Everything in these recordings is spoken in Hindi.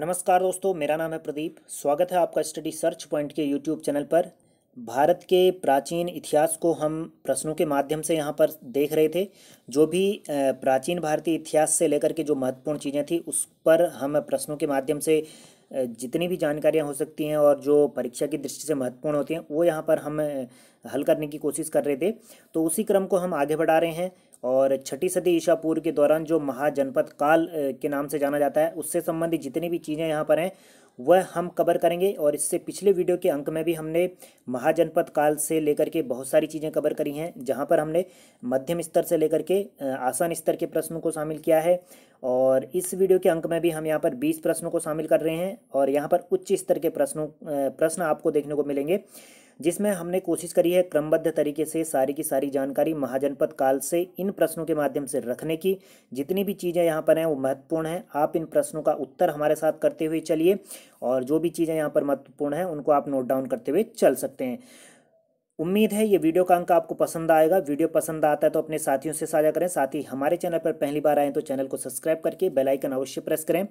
नमस्कार दोस्तों मेरा नाम है प्रदीप स्वागत है आपका स्टडी सर्च पॉइंट के यूट्यूब चैनल पर भारत के प्राचीन इतिहास को हम प्रश्नों के माध्यम से यहाँ पर देख रहे थे जो भी प्राचीन भारतीय इतिहास से लेकर के जो महत्वपूर्ण चीज़ें थी उस पर हम प्रश्नों के माध्यम से जितनी भी जानकारियाँ हो सकती हैं और जो परीक्षा की दृष्टि से महत्वपूर्ण होती हैं वो यहाँ पर हम हल करने की कोशिश कर रहे थे तो उसी क्रम को हम आगे बढ़ा रहे हैं और छठी सदी ईशा पूर्व के दौरान जो महाजनपद काल के नाम से जाना जाता है उससे संबंधित जितनी भी चीज़ें यहाँ पर हैं वह हम कवर करेंगे और इससे पिछले वीडियो के अंक में भी हमने महाजनपद काल से लेकर के बहुत सारी चीज़ें कवर करी हैं जहाँ पर हमने मध्यम स्तर से लेकर के आसान स्तर के प्रश्नों को शामिल किया है और इस वीडियो के अंक में भी हम यहाँ पर बीस प्रश्नों को शामिल कर रहे हैं और यहाँ पर उच्च स्तर के प्रश्नों प्रश्न आपको देखने को मिलेंगे जिसमें हमने कोशिश करी है क्रमबद्ध तरीके से सारी की सारी जानकारी महाजनपद काल से इन प्रश्नों के माध्यम से रखने की जितनी भी चीज़ें यहाँ पर हैं वो महत्वपूर्ण हैं आप इन प्रश्नों का उत्तर हमारे साथ करते हुए चलिए और जो भी चीज़ें यहाँ पर महत्वपूर्ण हैं उनको आप नोट डाउन करते हुए चल सकते हैं उम्मीद है ये वीडियो का अंक आपको पसंद आएगा वीडियो पसंद आता है तो अपने साथियों से साझा करें साथ ही हमारे चैनल पर पहली बार आएँ तो चैनल को सब्सक्राइब करके बेल आइकन अवश्य प्रेस करें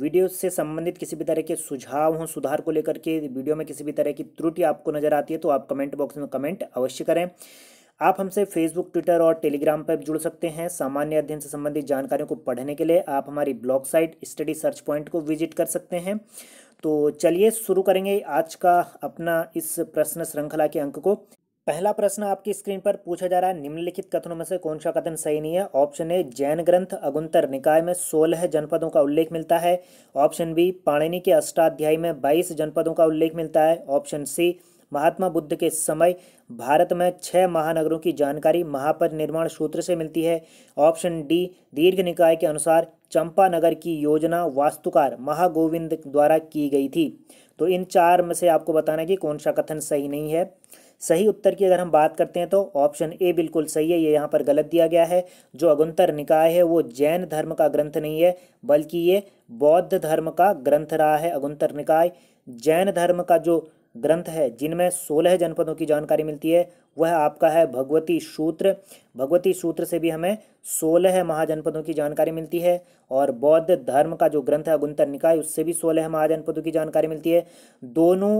वीडियो से संबंधित किसी भी तरह के सुझाव हों सुधार को लेकर के वीडियो में किसी भी तरह की त्रुटि आपको नजर आती है तो आप कमेंट बॉक्स में कमेंट अवश्य करें आप हमसे फेसबुक ट्विटर और टेलीग्राम पर जुड़ सकते हैं सामान्य अध्ययन से संबंधित जानकारियों को पढ़ने के लिए आप हमारी blog site study search point को विजिट कर सकते हैं तो चलिए शुरू करेंगे आज का अपना इस प्रश्न श्रृंखला के अंक को पहला प्रश्न आपकी स्क्रीन पर पूछा जा रहा है निम्नलिखित कथनों में से कौन सा कथन सही नहीं है ऑप्शन ए जैन ग्रंथ अगुंतर निकाय में सोलह जनपदों का उल्लेख मिलता है ऑप्शन बी पाणिनि के अष्टाध्यायी में बाईस जनपदों का उल्लेख मिलता है ऑप्शन सी महात्मा बुद्ध के समय भारत में छह महानगरों की जानकारी महापद निर्माण सूत्र से मिलती है ऑप्शन डी दीर्घ निकाय के अनुसार चंपा नगर की योजना वास्तुकार महागोविंद द्वारा की गई थी तो इन चार में से आपको बताना कि कौन सा कथन सही नहीं है सही उत्तर की अगर हम बात करते हैं तो ऑप्शन ए बिल्कुल सही है ये यहाँ पर गलत दिया गया है जो अगुंतर निकाय है वो जैन धर्म का ग्रंथ नहीं है बल्कि ये बौद्ध धर्म का ग्रंथ रहा है अगुंतर निकाय जैन धर्म का जो ग्रंथ है जिनमें सोलह जनपदों की जानकारी मिलती है वह आपका है भगवती सूत्र भगवती सूत्र से भी हमें सोलह महाजनपदों की जानकारी मिलती है और बौद्ध धर्म का जो ग्रंथ है अगुंतर निकाय उससे भी सोलह महाजनपदों की जानकारी मिलती है दोनों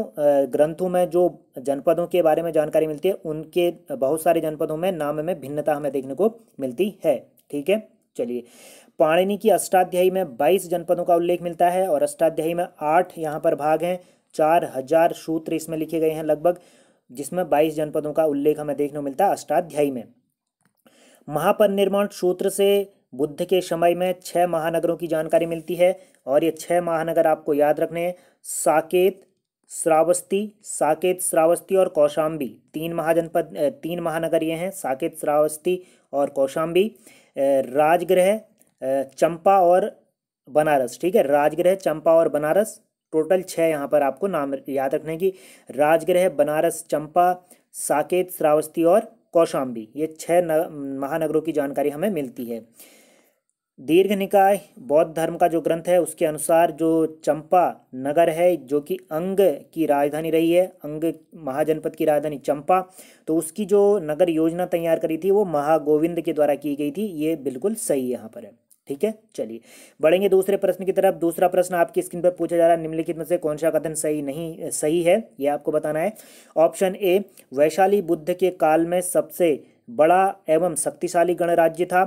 ग्रंथों में जो जनपदों के बारे में जानकारी मिलती है उनके बहुत सारे जनपदों में नाम में भिन्नता हमें देखने को मिलती है ठीक है चलिए पाणिनि की अष्टाध्यायी में बाईस जनपदों का उल्लेख मिलता है और अष्टाध्यायी में आठ यहाँ पर भाग हैं चार हजार सूत्र इसमें लिखे गए हैं लगभग जिसमें बाईस जनपदों का उल्लेख हमें देखने को मिलता है अष्टाध्यायी में महापरिनिर्माण सूत्र से बुद्ध के समय में छह महानगरों की जानकारी मिलती है और ये छह महानगर आपको याद रखने हैं साकेत श्रावस्ती साकेत श्रावस्ती और कौशाम्बी तीन महाजनपद तीन महानगर ये हैं साकेत श्रावस्ती और कौशाम्बी राजगृह चंपा और बनारस ठीक है राजगृह चंपा और बनारस टोटल छः यहाँ पर आपको नाम याद रखने की राजगृह बनारस चंपा साकेत श्रावस्ती और कौशाम्बी ये छः महानगरों की जानकारी हमें मिलती है दीर्घ निकाय बौद्ध धर्म का जो ग्रंथ है उसके अनुसार जो चंपा नगर है जो कि अंग की राजधानी रही है अंग महाजनपद की राजधानी चंपा तो उसकी जो नगर योजना तैयार करी थी वो महागोविंद के द्वारा की गई थी ये बिल्कुल सही यहाँ पर है ठीक है चलिए बढ़ेंगे दूसरे प्रश्न की तरफ दूसरा प्रश्न आपकी स्क्रीन पर पूछा जा रहा है निम्नलिखित में से कौन सा कथन सही नहीं सही है यह आपको बताना है ऑप्शन ए वैशाली बुद्ध के काल में सबसे बड़ा एवं शक्तिशाली गणराज्य था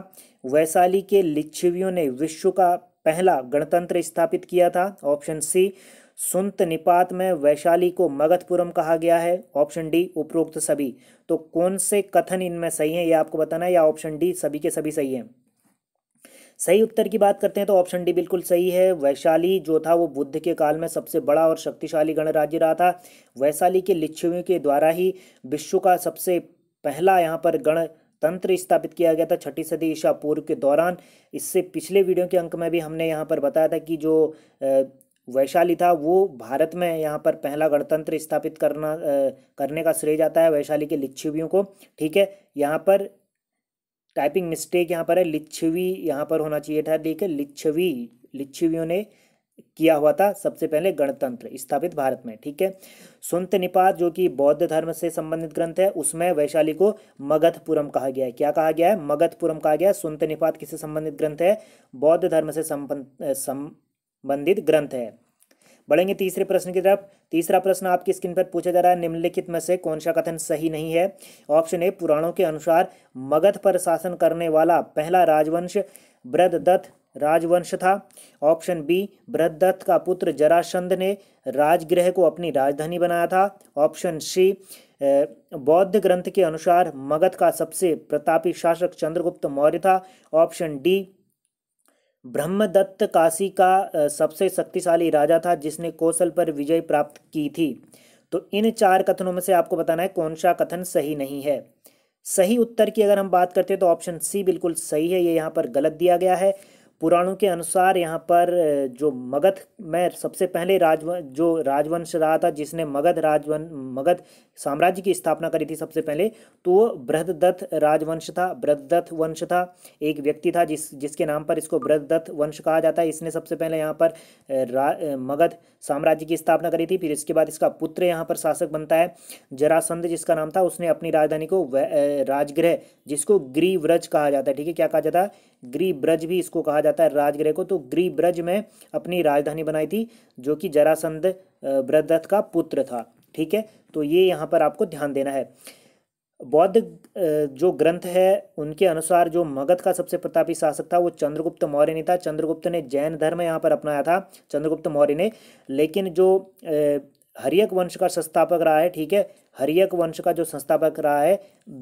वैशाली के लिच्छवियों ने विश्व का पहला गणतंत्र स्थापित किया था ऑप्शन सी सुंत निपात में वैशाली को मगधपुरम कहा गया है ऑप्शन डी उपरोक्त सभी तो कौन से कथन इनमें सही है यह आपको बताना है या ऑप्शन डी सभी के सभी सही हैं सही उत्तर की बात करते हैं तो ऑप्शन डी बिल्कुल सही है वैशाली जो था वो बुद्ध के काल में सबसे बड़ा और शक्तिशाली गणराज्य रहा था वैशाली के लिच्छवियों के द्वारा ही विश्व का सबसे पहला यहाँ पर गण तंत्र स्थापित किया गया था छठी सदी ईशा पूर्व के दौरान इससे पिछले वीडियो के अंक में भी हमने यहाँ पर बताया था कि जो वैशाली था वो भारत में यहाँ पर पहला गणतंत्र स्थापित करना करने का श्रेय जाता है वैशाली के लिच्छिवियों को ठीक है यहाँ पर टाइपिंग मिस्टेक यहाँ पर है लिच्छवी यहाँ पर होना चाहिए था देखिए लिच्छवी लिच्छवियों ने किया हुआ था सबसे पहले गणतंत्र स्थापित भारत में ठीक है सुंत निपात जो कि बौद्ध धर्म से संबंधित ग्रंथ है उसमें वैशाली को मगधपुरम कहा गया है क्या कहा गया है मगधपुरम कहा गया है सुंत निपात किससे संबंधित ग्रंथ है बौद्ध धर्म से संबंधित ग्रंथ है बढ़ेंगे तीसरे प्रश्न की तरफ तीसरा प्रश्न आपकी स्क्रीन पर पूछा जा रहा है निम्नलिखित में से कौन सा कथन सही नहीं है ऑप्शन ए पुराणों के अनुसार मगध पर शासन करने वाला पहला राजवंश बृहदत्त राजवंश था ऑप्शन बी बृहदत्त का पुत्र जरासंध ने राजगृह को अपनी राजधानी बनाया था ऑप्शन सी बौद्ध ग्रंथ के अनुसार मगध का सबसे प्रतापी शासक चंद्रगुप्त मौर्य था ऑप्शन डी ब्रह्मदत्त काशी का सबसे शक्तिशाली राजा था जिसने कौशल पर विजय प्राप्त की थी तो इन चार कथनों में से आपको बताना है कौन सा कथन सही नहीं है सही उत्तर की अगर हम बात करते हैं तो ऑप्शन सी बिल्कुल सही है ये यहाँ पर गलत दिया गया है पुराणों के अनुसार यहाँ पर जो मगध में सबसे पहले राजवं जो राजवंश रहा था जिसने मगध राजवं मगध साम्राज्य की स्थापना करी थी सबसे पहले तो वो बृहदत्त राजवंश था बृहदत्त वंश था एक व्यक्ति था जिस जिसके नाम पर इसको बृहदत्त वंश कहा जाता है इसने सबसे पहले यहाँ पर मगध साम्राज्य की स्थापना करी थी फिर इसके बाद इसका पुत्र यहाँ पर शासक बनता है जरासंध जिसका नाम था उसने अपनी राजधानी को राजगृह जिसको ग्रीव्रज कहा जाता है ठीक है क्या कहा जाता है ग्रीब्रज भी इसको कहा जाता है राजगृह को तो ग्रीब्रज में अपनी राजधानी बनाई थी जो कि जरासंध ब्रदत्त का पुत्र था ठीक है तो ये यहाँ पर आपको ध्यान देना है बौद्ध जो ग्रंथ है उनके अनुसार जो मगध का सबसे प्रतापी शासक था वो चंद्रगुप्त मौर्य ने था चंद्रगुप्त ने जैन धर्म यहाँ पर अपनाया था चंद्रगुप्त मौर्य ने लेकिन जो हरियक वंश का संस्थापक रहा है ठीक है हरियक वंश का जो संस्थापक रहा है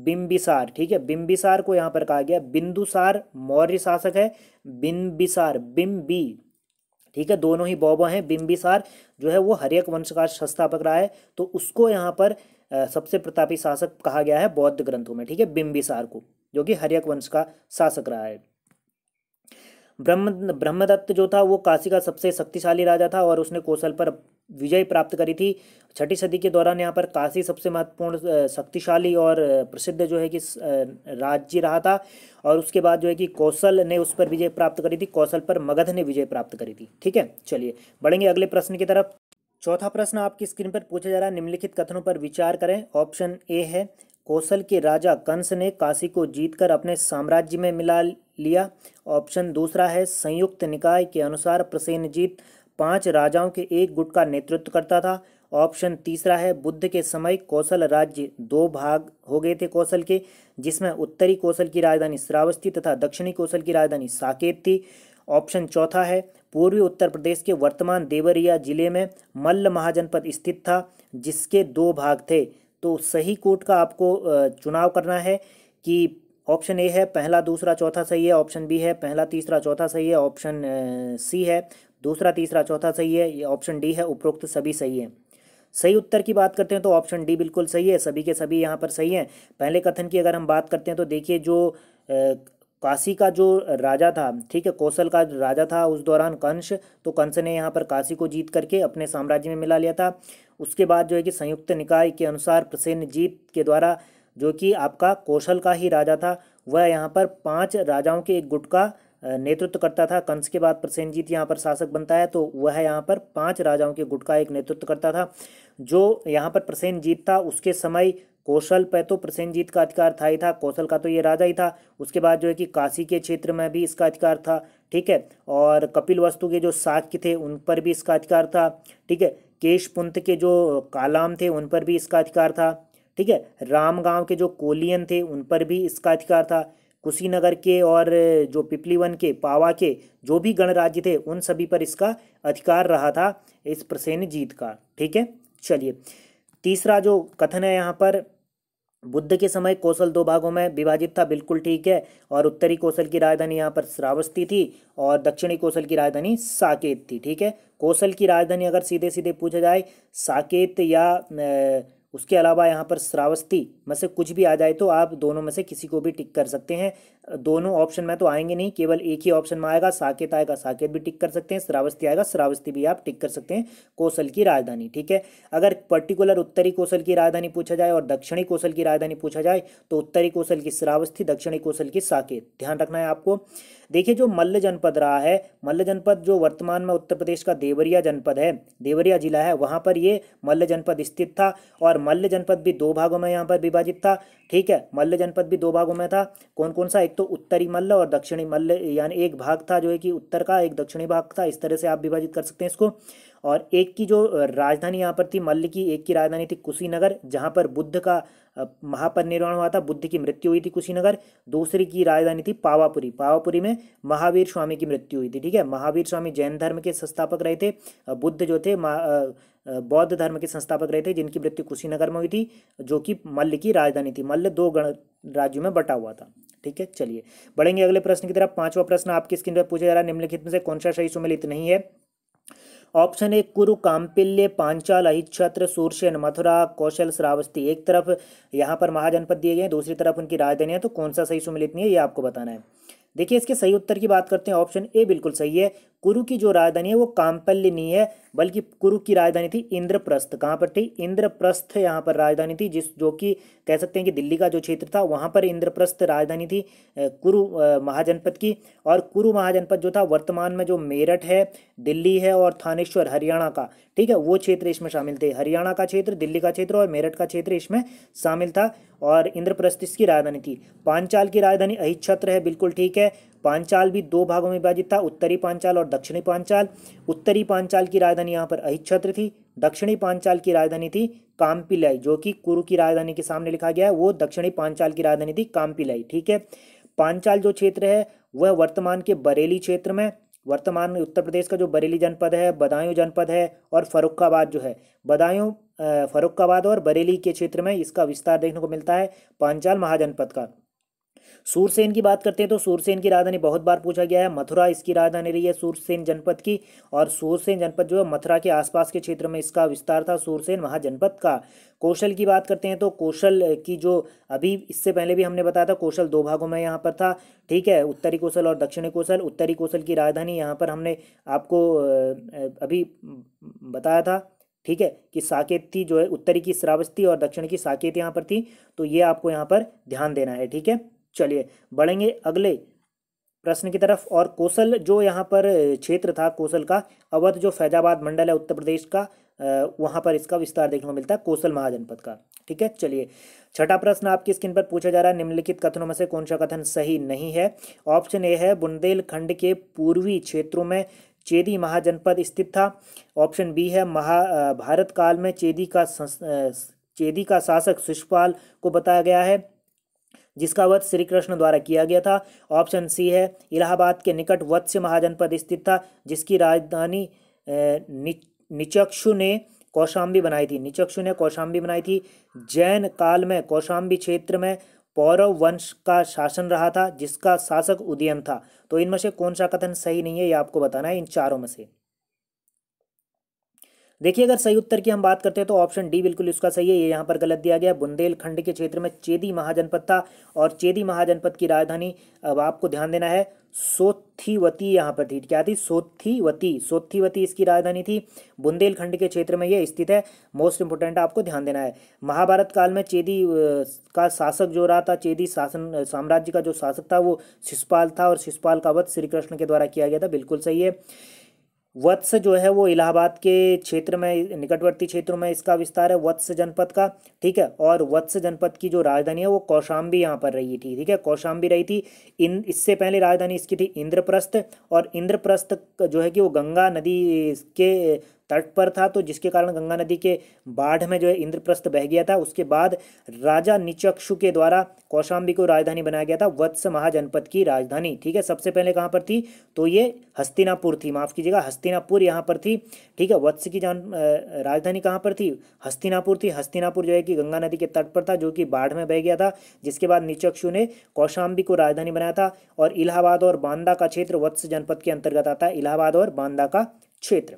बिम्बिसार ठीक है बिम्बिसार को यहाँ पर कहा गया बिंदुसार मौर्य शासक है बिम्बिसार बिम्बी ठीक है दोनों ही बौबा हैं बिम्बिसार जो है वो हरियक वंश का संस्थापक रहा है तो उसको यहाँ पर सबसे प्रतापी शासक कहा गया है बौद्ध ग्रंथों में ठीक है बिम्बिसार को जो कि हरियक वंश का शासक रहा है ब्रह्म ब्रह्मदत्त जो था वो काशी का सबसे शक्तिशाली राजा था और उसने कौशल पर विजय प्राप्त करी थी छठी सदी के दौरान यहाँ पर काशी सबसे महत्वपूर्ण शक्तिशाली और प्रसिद्ध जो है कि राज्य रहा था और उसके बाद जो है कि कौशल ने उस पर विजय प्राप्त करी थी कौशल पर मगध ने विजय प्राप्त करी थी ठीक है चलिए बढ़ेंगे अगले प्रश्न की तरफ चौथा प्रश्न आपकी स्क्रीन पर पूछा जा रहा है निम्नलिखित कथनों पर विचार करें ऑप्शन ए है कौशल के राजा कंस ने काशी को जीतकर अपने साम्राज्य में मिला लिया ऑप्शन दूसरा है संयुक्त निकाय के अनुसार प्रसेनजीत पांच राजाओं के एक गुट का नेतृत्व करता था ऑप्शन तीसरा है बुद्ध के समय कौशल राज्य दो भाग हो गए थे कौशल के जिसमें उत्तरी कौशल की राजधानी श्रावस्ती तथा दक्षिणी कौशल की राजधानी साकेत थी ऑप्शन चौथा है पूर्वी उत्तर प्रदेश के वर्तमान देवरिया जिले में मल्ल महाजनपद स्थित था जिसके दो भाग थे तो सही कोर्ट का आपको चुनाव करना है कि ऑप्शन ए है पहला दूसरा चौथा सही है ऑप्शन बी है पहला तीसरा चौथा सही है ऑप्शन सी है दूसरा तीसरा चौथा सही है ये ऑप्शन डी है उपरोक्त सभी सही है सही उत्तर की बात करते हैं तो ऑप्शन डी बिल्कुल सही है सभी के सभी यहाँ पर सही हैं पहले कथन की अगर हम बात करते हैं तो देखिए जो काशी का जो राजा था ठीक है कौशल का राजा था उस दौरान कंस तो कंस ने यहाँ पर काशी को जीत करके अपने साम्राज्य में मिला लिया था उसके बाद जो है कि संयुक्त निकाय के अनुसार प्रसेनजीत के द्वारा जो कि आपका कौशल का ही राजा था वह यहाँ पर पांच राजाओं के एक गुट का नेतृत्व करता था कंस के बाद प्रसेनजीत यहाँ पर शासक बनता है तो वह यहाँ पर पांच राजाओं के गुट का एक नेतृत्व करता था जो यहाँ पर प्रसेनजीत था उसके समय कौशल पर तो प्रसेनजीत का अधिकार था ही था कौशल का तो ये राजा ही था उसके बाद जो है कि काशी के क्षेत्र में भी इसका अधिकार था ठीक है और कपिल वस्तु के जो साक्य थे उन पर भी इसका अधिकार था ठीक है केशपुंत के जो कालाम थे उन पर भी इसका अधिकार था ठीक है रामगांव के जो कोलियन थे उन पर भी इसका अधिकार था कुशीनगर के और जो पिपलीवन के पावा के जो भी गणराज्य थे उन सभी पर इसका अधिकार रहा था इस प्रसेन जीत का ठीक है चलिए तीसरा जो कथन है यहाँ पर बुद्ध के समय कौशल दो भागों में विभाजित था बिल्कुल ठीक है और उत्तरी कौशल की राजधानी यहाँ पर श्रावस्ती थी और दक्षिणी कौशल की राजधानी साकेत थी ठीक है कौशल की राजधानी अगर सीधे सीधे पूछा जाए साकेत या उसके अलावा यहाँ पर श्रावस्ती में से कुछ भी आ जाए तो आप दोनों में से किसी को भी टिक कर सकते हैं दोनों ऑप्शन में तो आएंगे नहीं केवल एक ही ऑप्शन में आएगा साकेत आएगा साकेत भी टिक कर सकते हैं श्रावस्ती आएगा श्रावस्ती भी आप टिक कर सकते हैं कौशल की राजधानी ठीक है अगर पर्टिकुलर उत्तरी कौशल की राजधानी पूछा जाए और दक्षिणी कौशल की राजधानी पूछा जाए तो उत्तरी कौशल की श्रावस्थी दक्षिणी कौशल की साकेत ध्यान रखना है आपको देखिए जो मल्ल जनपद रहा है मल्ल जनपद जो वर्तमान में उत्तर प्रदेश का देवरिया जनपद है देवरिया जिला है वहाँ पर ये मल्ल जनपद स्थित था और मल्ल जनपद भी दो भागों में यहाँ पर विभाजित था ठीक है मल्ल जनपद भी दो भागों में था कौन कौन सा एक तो उत्तरी मल्ल और दक्षिणी मल्ल यानी एक भाग था जो है कि उत्तर का एक दक्षिणी भाग था इस तरह से आप विभाजित कर सकते हैं इसको और एक की जो राजधानी यहाँ पर थी मल्ल की एक की राजधानी थी कुशीनगर जहाँ पर बुद्ध का महापरिनिर्वाण हुआ था बुद्ध की मृत्यु हुई थी कुशीनगर दूसरी की राजधानी थी पावापुरी पावापुरी में महावीर स्वामी की मृत्यु हुई थी ठीक है महावीर स्वामी जैन धर्म के संस्थापक रहे थे बुद्ध जो थे बौद्ध धर्म के संस्थापक रहे थे जिनकी मृत्यु कुशीनगर में हुई थी जो कि मल्ल की राजधानी थी मल्ल दो गण राज्यों में बटा हुआ था ठीक है चलिए बढ़ेंगे अगले प्रश्न की तरफ पांचवा प्रश्न आपकी स्क्रीन पर पूछा जा रहा है निम्नलिखित में से कौन सा सही सुमिलित नहीं है ऑप्शन ए कुरु कामपिल्य पांचाल अहिक्षत्र सूरसेन मथुरा कौशल श्रावस्ती एक तरफ यहाँ पर महाजनपद दिए गए हैं दूसरी तरफ उनकी राजधानी है तो कौन सा सही सुमिलित नहीं है ये आपको बताना है देखिए इसके सही उत्तर की बात करते हैं ऑप्शन ए बिल्कुल सही है कुरु की जो राजधानी है वो काम्पल्य नहीं है बल्कि कुरु की राजधानी थी इंद्रप्रस्थ कहाँ पर थी इंद्रप्रस्थ यहाँ पर राजधानी थी जिस जो कि कह सकते हैं कि दिल्ली का जो क्षेत्र था वहाँ पर इंद्रप्रस्थ राजधानी थी कुरु महाजनपद की और कुरु महाजनपद जो था वर्तमान में जो मेरठ है दिल्ली है और थानेश्वर हरियाणा का ठीक है वो क्षेत्र इसमें शामिल थे हरियाणा का क्षेत्र दिल्ली का क्षेत्र और मेरठ का क्षेत्र इसमें शामिल था और इंद्रप्रस्थ इसकी राजधानी थी पांचाल की राजधानी अहिछत्र है बिल्कुल ठीक है पांचाल भी दो भागों में विभाजित था उत्तरी पांचाल और दक्षिणी पांचाल उत्तरी पांचाल की राजधानी राजधानी यहाँ पर अहित थी दक्षिणी पांचाल की राजधानी थी कामपिलाई जो कि कुरु की राजधानी के सामने लिखा गया है वो दक्षिणी पांचाल की राजधानी थी कामपिलाई ठीक है पांचाल जो क्षेत्र है वह वर्तमान के बरेली क्षेत्र में वर्तमान उत्तर प्रदेश का जो बरेली जनपद है बदायूं जनपद है और फरुखाबाद जो है बदायूं फरुखाबाद और बरेली के क्षेत्र में इसका विस्तार देखने को मिलता है पांचाल महाजनपद का सूरसेन की बात करते हैं तो सूरसेन की राजधानी बहुत बार पूछा गया है मथुरा इसकी राजधानी रही है सूरसेन जनपद की और सूरसेन जनपद जो है मथुरा के आसपास के क्षेत्र में इसका विस्तार था सूरसेन महाजनपद का कौशल की बात करते हैं तो कौशल की जो अभी इससे पहले भी हमने बताया था कौशल दो भागों में यहाँ पर था ठीक है उत्तरी कौशल और दक्षिणी कौशल उत्तरी कौशल की राजधानी यहाँ पर हमने आपको अभी बताया था ठीक है कि साकेत थी जो है उत्तरी की श्रावस्ती और दक्षिण की साकेत यहाँ पर थी तो ये आपको यहाँ पर ध्यान देना है ठीक है चलिए बढ़ेंगे अगले प्रश्न की तरफ और कौशल जो यहाँ पर क्षेत्र था कौशल का अवध जो फैजाबाद मंडल है उत्तर प्रदेश का वहाँ पर इसका विस्तार देखने को मिलता है कौशल महाजनपद का ठीक है चलिए छठा प्रश्न आपकी स्क्रीन पर पूछा जा रहा है निम्नलिखित कथनों में से कौन सा कथन सही नहीं है ऑप्शन ए है बुंदेलखंड के पूर्वी क्षेत्रों में चेदी महाजनपद स्थित था ऑप्शन बी है महा भारत काल में चेदी का चेदी का शासक शिशुपाल को बताया गया है जिसका वध श्री कृष्ण द्वारा किया गया था ऑप्शन सी है इलाहाबाद के निकट वत्स्य महाजनपद स्थित था जिसकी राजधानी निचक्षु ने कौशाम्बी बनाई थी निचक्षु ने कौशाम्बी बनाई थी जैन काल में कौशाम्बी क्षेत्र में पौरव वंश का शासन रहा था जिसका शासक उदयन था तो इनमें से कौन सा कथन सही नहीं है ये आपको बताना है इन चारों में से देखिए अगर सही उत्तर की हम बात करते हैं तो ऑप्शन डी बिल्कुल इसका सही है ये यहाँ पर गलत दिया गया बुंदेलखंड के क्षेत्र में चेदी महाजनपद था और चेदी महाजनपद की राजधानी अब आपको ध्यान देना है सोथीवती यहाँ पर थी क्या थी सोथीवती सोथीवती इसकी राजधानी थी बुंदेलखंड के क्षेत्र में यह स्थित है मोस्ट इंपोर्टेंट आपको ध्यान देना है महाभारत काल में चेदी का शासक जो रहा था चेदी शासन साम्राज्य का जो शासक था वो शिषपाल था और शिषपाल का वध श्री कृष्ण के द्वारा किया गया था बिल्कुल सही है वत्स जो है वो इलाहाबाद के क्षेत्र में निकटवर्ती क्षेत्रों में इसका विस्तार है वत्स जनपद का ठीक है और वत्स जनपद की जो राजधानी है वो कौशाम्बी यहाँ पर रही थी ठीक है कौशाम्बी रही थी इन इससे पहले राजधानी इसकी थी इंद्रप्रस्थ और इंद्रप्रस्थ जो है कि वो गंगा नदी के तट पर था तो जिसके कारण गंगा नदी के बाढ़ में जो है इंद्रप्रस्थ बह गया था उसके बाद राजा निचक्षु के द्वारा कौशाम्बी को राजधानी बनाया गया था वत्स महाजनपद की राजधानी ठीक है सबसे पहले कहाँ पर थी तो ये हस्तिनापुर थी माफ़ कीजिएगा हस्तिनापुर यहाँ पर थी ठीक है वत्स की जान राजधानी कहाँ पर थी हस्तिनापुर थी हस्तिनापुर जो है कि गंगा नदी के तट पर था जो कि बाढ़ में बह गया था जिसके बाद निचक्षु ने कौशाम्बी को राजधानी बनाया था और इलाहाबाद और बांदा का क्षेत्र वत्स जनपद के अंतर्गत आता है इलाहाबाद और बांदा का क्षेत्र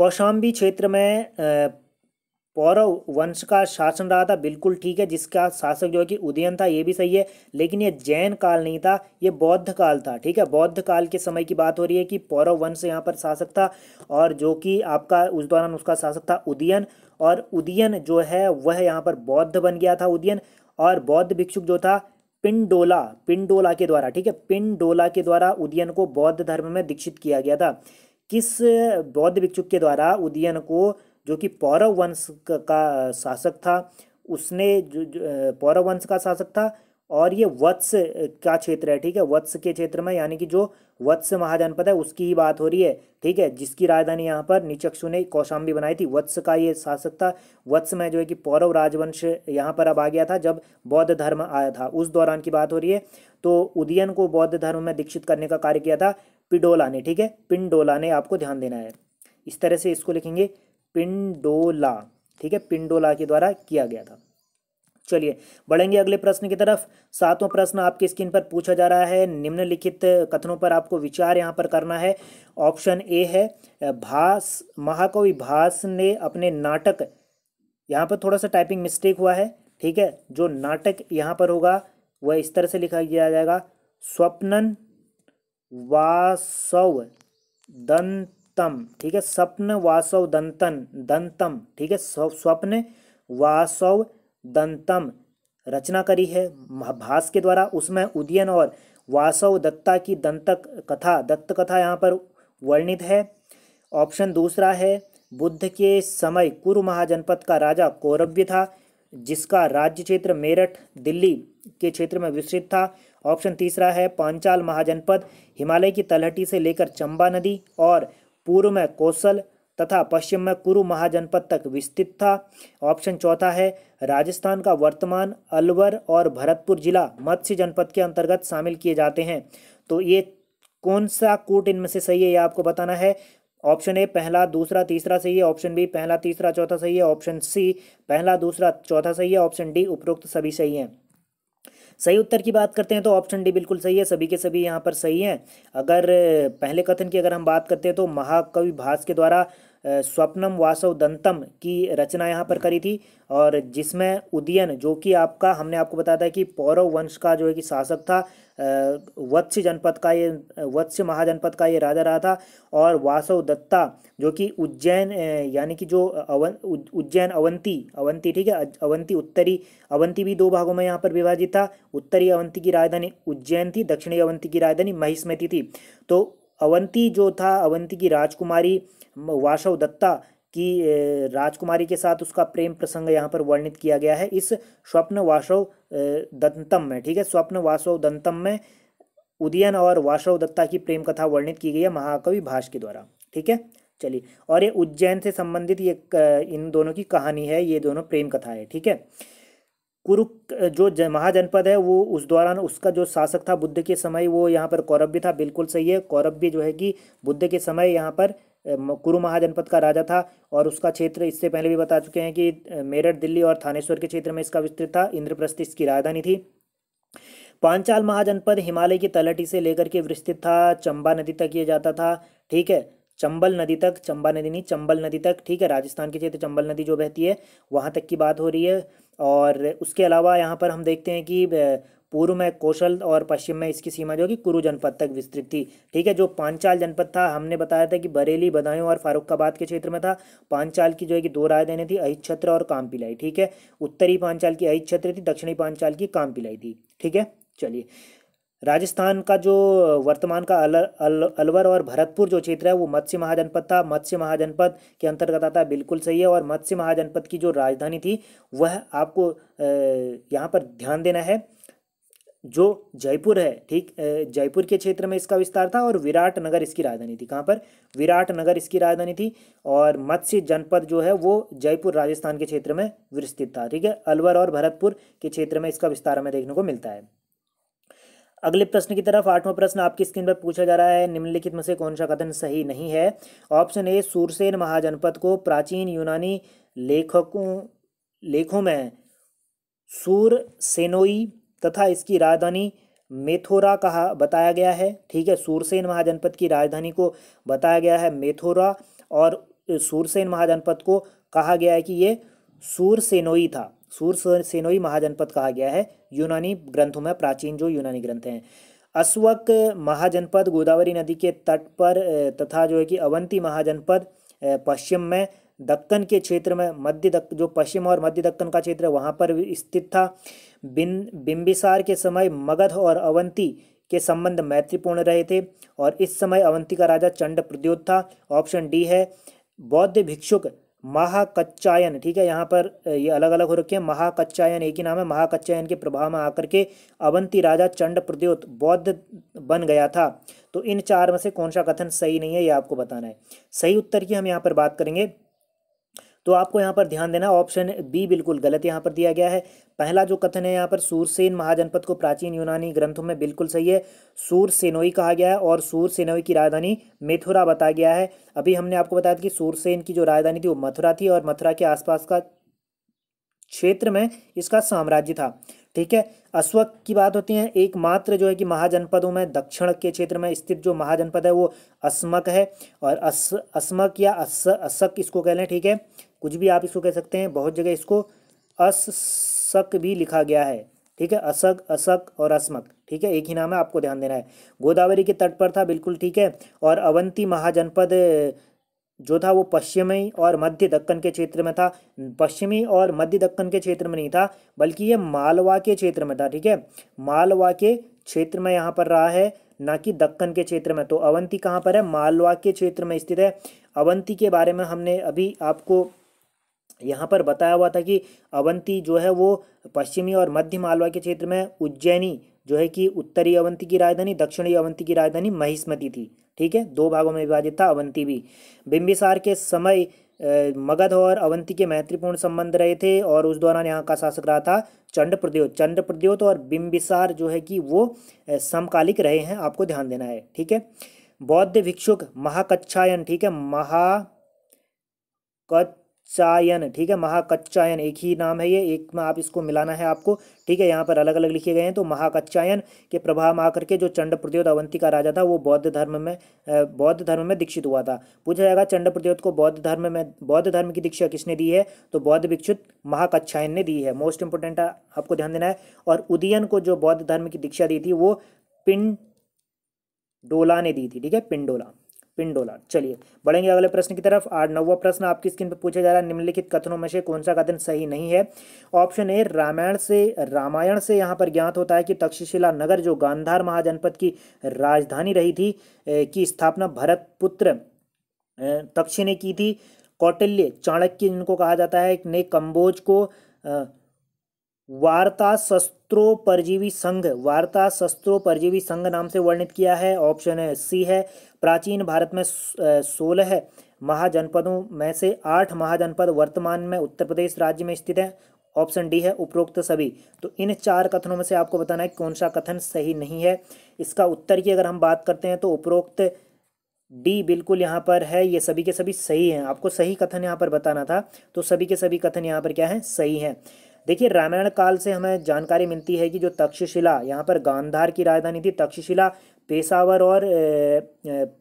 कौशाम्बी क्षेत्र में पौरव वंश का शासन रहा था बिल्कुल ठीक है जिसका शासक जो है कि उदयन था ये भी सही है लेकिन ये जैन काल नहीं था ये बौद्ध काल था ठीक है बौद्ध काल के समय की बात हो रही है कि पौरव वंश यहाँ पर शासक था और जो कि आपका उस दौरान उसका शासक था उदयन और उदयन जो है वह यहाँ पर बौद्ध बन गया था उदयन और बौद्ध भिक्षुक जो था पिंडोला पिंडोला के द्वारा ठीक है पिंडोला के द्वारा उदयन को बौद्ध धर्म में दीक्षित किया गया था किस बौद्ध भिक्षुक के द्वारा उदयन को जो कि पौरव वंश का शासक था उसने जो, जो पौरव वंश का शासक था और ये वत्स का क्षेत्र है ठीक है वत्स के क्षेत्र में यानी कि जो वत्स महाजनपद है उसकी ही बात हो रही है ठीक है जिसकी राजधानी यहाँ पर निचक्षु ने कौशाम्बी बनाई थी वत्स का ये शासक था वत्स में जो है कि पौरव राजवंश यहाँ पर अब आ गया था जब बौद्ध धर्म आया था उस दौरान की बात हो रही है तो उदयन को बौद्ध धर्म में दीक्षित करने का कार्य किया था ने ठीक है पिंडोलाने आपको ध्यान देना है इस तरह से इसको लिखेंगे पिंडोला ठीक है पिंडोला के द्वारा किया गया था चलिए बढ़ेंगे अगले प्रश्न की तरफ सातवां प्रश्न आपकी स्क्रीन पर पूछा जा रहा है निम्नलिखित कथनों पर आपको विचार यहाँ पर करना है ऑप्शन ए है भास महाकवि भास ने अपने नाटक यहाँ पर थोड़ा सा टाइपिंग मिस्टेक हुआ है ठीक है जो नाटक यहाँ पर होगा वह इस तरह से लिखा गया जाएगा स्वप्नन वासव दंतम ठीक है स्वप्न वासव दंतन दंतम ठीक है स्वप्न वासव दंतम रचना करी है भास के द्वारा उसमें उदयन और वासव दत्ता की दंतक कथा दत्त कथा यहाँ पर वर्णित है ऑप्शन दूसरा है बुद्ध के समय कुरु महाजनपद का राजा कौरव्य था जिसका राज्य क्षेत्र मेरठ दिल्ली के क्षेत्र में विस्तृत था ऑप्शन तीसरा है पांचाल महाजनपद हिमालय की तलहटी से लेकर चंबा नदी और पूर्व में कौशल तथा पश्चिम में कुरु महाजनपद तक विस्तृत था ऑप्शन चौथा है राजस्थान का वर्तमान अलवर और भरतपुर जिला मत्स्य जनपद के अंतर्गत शामिल किए जाते हैं तो ये कौन सा कूट इनमें से सही है ये आपको बताना है ऑप्शन ए पहला दूसरा तीसरा सही है ऑप्शन बी पहला तीसरा चौथा सही है ऑप्शन सी पहला दूसरा चौथा सही है ऑप्शन डी उपरोक्त सभी सही है सही उत्तर की बात करते हैं तो ऑप्शन डी बिल्कुल सही है सभी के सभी यहाँ पर सही हैं अगर पहले कथन की अगर हम बात करते हैं तो महाकवि भास के द्वारा स्वप्नम वासव दंतम की रचना यहाँ पर करी थी और जिसमें उदयन जो कि आपका हमने आपको बताया था कि पौरव वंश का जो है कि शासक था वत्स्य जनपद का ये वत्स्य महाजनपद का ये राजा रहा था और वासव दत्ता जो कि उज्जैन यानी कि जो अवं उज्जैन अवंती अवंती ठीक है अवंती उत्तरी अवंती भी दो भागों में यहाँ पर विभाजित था उत्तरी अवंती की राजधानी उज्जैन थी दक्षिणी अवंती की राजधानी महिष्मती थी तो अवंती जो था अवंती की राजकुमारी वासव दत्ता कि राजकुमारी के साथ उसका प्रेम प्रसंग यहाँ पर वर्णित किया गया है इस स्वप्न वासव दंतम में ठीक है स्वप्न वासव दंतम में उदयन और वासव दत्ता की प्रेम कथा वर्णित की गई है महाकवि भाष के द्वारा ठीक है चलिए और ये उज्जैन से संबंधित ये इन दोनों की कहानी है ये दोनों प्रेम कथा है ठीक है कुरु जो महाजनपद है वो उस दौरान उसका जो शासक था बुद्ध के समय वो यहाँ पर कौरव्य था बिल्कुल सही है कौरव्य जो है कि बुद्ध के समय यहाँ पर कुरु महाजनपद का राजा था और उसका क्षेत्र इससे पहले भी बता चुके हैं कि मेरठ दिल्ली और थानेश्वर के क्षेत्र में इसका विस्तृत था इंद्रप्रस्थ इसकी राजधानी थी पांचाल महाजनपद हिमालय की तलहटी से लेकर के विस्तृत था चंबा नदी तक ये जाता था ठीक है चंबल नदी तक चंबा नदी नहीं चंबल नदी तक ठीक है राजस्थान के क्षेत्र चंबल नदी जो बहती है वहाँ तक की बात हो रही है और उसके अलावा यहाँ पर हम देखते हैं कि पूर्व में कौशल और पश्चिम में इसकी सीमा जो कि कुरु जनपद तक विस्तृत थी ठीक है जो पांचाल जनपद था हमने बताया था कि बरेली बदायूं और फारुखाबाद के क्षेत्र में था पांचाल की जो है कि दो राय देने थी छत्र और कामपिलाई ठीक है उत्तरी पांचाल की छत्र थी दक्षिणी पांचाल की कामपिलाई थी ठीक है चलिए राजस्थान का जो वर्तमान का अल, अल, अलवर और भरतपुर जो क्षेत्र है वो मत्स्य महाजनपद था मत्स्य महाजनपद के अंतर्गत आता है बिल्कुल सही है और मत्स्य महाजनपद की जो राजधानी थी वह आपको यहाँ पर ध्यान देना है जो जयपुर है ठीक जयपुर के क्षेत्र में इसका विस्तार था और विराट नगर इसकी राजधानी थी कहाँ पर विराट नगर इसकी राजधानी थी और मत्स्य जनपद जो है वो जयपुर राजस्थान के क्षेत्र में विस्तृत था ठीक है अलवर और भरतपुर के क्षेत्र में इसका विस्तार हमें देखने को मिलता है अगले प्रश्न की तरफ आठवां प्रश्न आपकी स्क्रीन पर पूछा जा रहा है निम्नलिखित में से कौन सा कथन सही नहीं है ऑप्शन ए सूरसेन महाजनपद को प्राचीन यूनानी लेखकों लेखों में सूर सेनोई तथा इसकी राजधानी मेथोरा कहा बताया गया है ठीक है सूरसेन महाजनपद की राजधानी को बताया गया है मेथोरा और सूरसेन महाजनपद को कहा गया है कि ये सूरसेनोई था सूरसेनोई महाजनपद कहा गया है यूनानी ग्रंथों में प्राचीन जो यूनानी ग्रंथ हैं अश्वक महाजनपद गोदावरी नदी के तट पर तथा जो है कि अवंती महाजनपद पश्चिम में दक्कन के क्षेत्र में मध्य दक्कन जो पश्चिम और मध्य दक्कन का क्षेत्र है वहाँ पर स्थित था बिन बिम्बिसार के समय मगध और अवंती के संबंध मैत्रीपूर्ण रहे थे और इस समय अवंती का राजा चंड प्रद्योत था ऑप्शन डी है बौद्ध भिक्षुक महाकच्चायन ठीक है यहाँ पर ये अलग अलग हो रखे हैं महाकच्चायन एक ही नाम है महाकच्चायन के प्रभाव में आकर के अवंती राजा चंड प्रद्योत बौद्ध बन गया था तो इन चार में से कौन सा कथन सही नहीं है ये आपको बताना है सही उत्तर की हम यहाँ पर बात करेंगे तो आपको यहाँ पर ध्यान देना ऑप्शन बी बिल्कुल गलत यहाँ पर दिया गया है पहला जो कथन है यहाँ पर सूरसेन महाजनपद को प्राचीन यूनानी ग्रंथों में बिल्कुल सही है सूरसेनोई कहा गया है और सूरसेनोई की राजधानी मेथुरा बताया गया है अभी हमने आपको बताया था कि सूरसेन की जो राजधानी थी वो मथुरा थी और मथुरा के आसपास का क्षेत्र में इसका साम्राज्य था ठीक है अश्वक की बात होती है एकमात्र जो है कि महाजनपदों में दक्षिण के क्षेत्र में स्थित जो महाजनपद है वो अस्मक है और अस अस्मक या अस अशक इसको कह लें ठीक है कुछ भी आप इसको कह सकते हैं बहुत जगह इसको असक भी लिखा गया है ठीक है असक असक और असमक ठीक है एक ही नाम है आपको ध्यान देना है गोदावरी के तट पर था बिल्कुल ठीक है और अवंती महाजनपद जो था वो पश्चिमी और मध्य दक्कन के क्षेत्र में था पश्चिमी और मध्य दक्कन के क्षेत्र में नहीं था बल्कि ये मालवा के क्षेत्र में था ठीक है मालवा के क्षेत्र में यहाँ पर रहा है ना कि दक्कन के क्षेत्र में तो अवंती कहाँ पर है मालवा के क्षेत्र में स्थित है अवंती के बारे में हमने अभी आपको यहाँ पर बताया हुआ था कि अवंती जो है वो पश्चिमी और मध्य मालवा के क्षेत्र में उज्जैनी जो है कि उत्तरी अवंती की राजधानी दक्षिणी अवंती की राजधानी महिस्मती थी ठीक है दो भागों में विभाजित था अवंती भी बिम्बिसार के समय मगध और अवंती के मैत्रीपूर्ण संबंध रहे थे और उस दौरान यहाँ का शासक रहा था चंडप्रद्योत चंडप्रद्योत और बिम्बिसार जो है कि वो समकालिक रहे हैं आपको ध्यान देना है ठीक है बौद्ध भिक्षुक महाकच्छायन ठीक है महा कच चायन ठीक है महाकच्चायन एक ही नाम है ये एक में आप इसको मिलाना है आपको ठीक है यहाँ पर अलग अलग लिखे गए हैं तो महाकच्चायन के प्रभाव में आकर के जो चंड प्रद्योत अवंती का राजा था वो बौद्ध धर्म में बौद्ध धर्म में दीक्षित हुआ था पूछा जाएगा चंड प्रद्योत को बौद्ध धर्म में बौद्ध धर्म की दीक्षा किसने दी है तो बौद्ध भिक्षुत महाकच्चायन ने दी है मोस्ट इंपोर्टेंट आपको ध्यान देना है और उदयन को जो बौद्ध धर्म की दीक्षा दी थी वो पिंडोला ने दी थी ठीक है पिंडोला पिन डॉलर चलिए बढ़ेंगे अगले प्रश्न की तरफ आठ नौवा प्रश्न आपकी स्क्रीन पर पूछा जा रहा है निम्नलिखित कथनों में से कौन सा कथन सही नहीं है ऑप्शन ए रामायण से रामायण से यहाँ पर ज्ञात होता है कि तक्षशिला नगर जो गांधार महाजनपद की राजधानी रही थी की स्थापना भरत पुत्र तक्ष ने की थी कौटिल्य चाणक्य जिनको कहा जाता है ने कम्बोज को वार्ता शस्त्रो परजीवी संघ वार्ता शस्त्रो परजीवी संघ नाम से वर्णित किया है ऑप्शन सी है प्राचीन भारत में सोलह महाजनपदों में से आठ महाजनपद वर्तमान में उत्तर प्रदेश राज्य में स्थित हैं ऑप्शन डी है उपरोक्त सभी तो इन चार कथनों में से आपको बताना है कौन सा कथन सही नहीं है इसका उत्तर की अगर हम बात करते हैं तो उपरोक्त डी बिल्कुल यहाँ पर है ये सभी के सभी सही हैं आपको सही कथन यहाँ पर बताना था तो सभी के सभी कथन यहाँ पर क्या है सही हैं देखिए रामायण काल से हमें जानकारी मिलती है कि जो तक्षशिला यहाँ पर गांधार की राजधानी थी तक्षशिला पेशावर और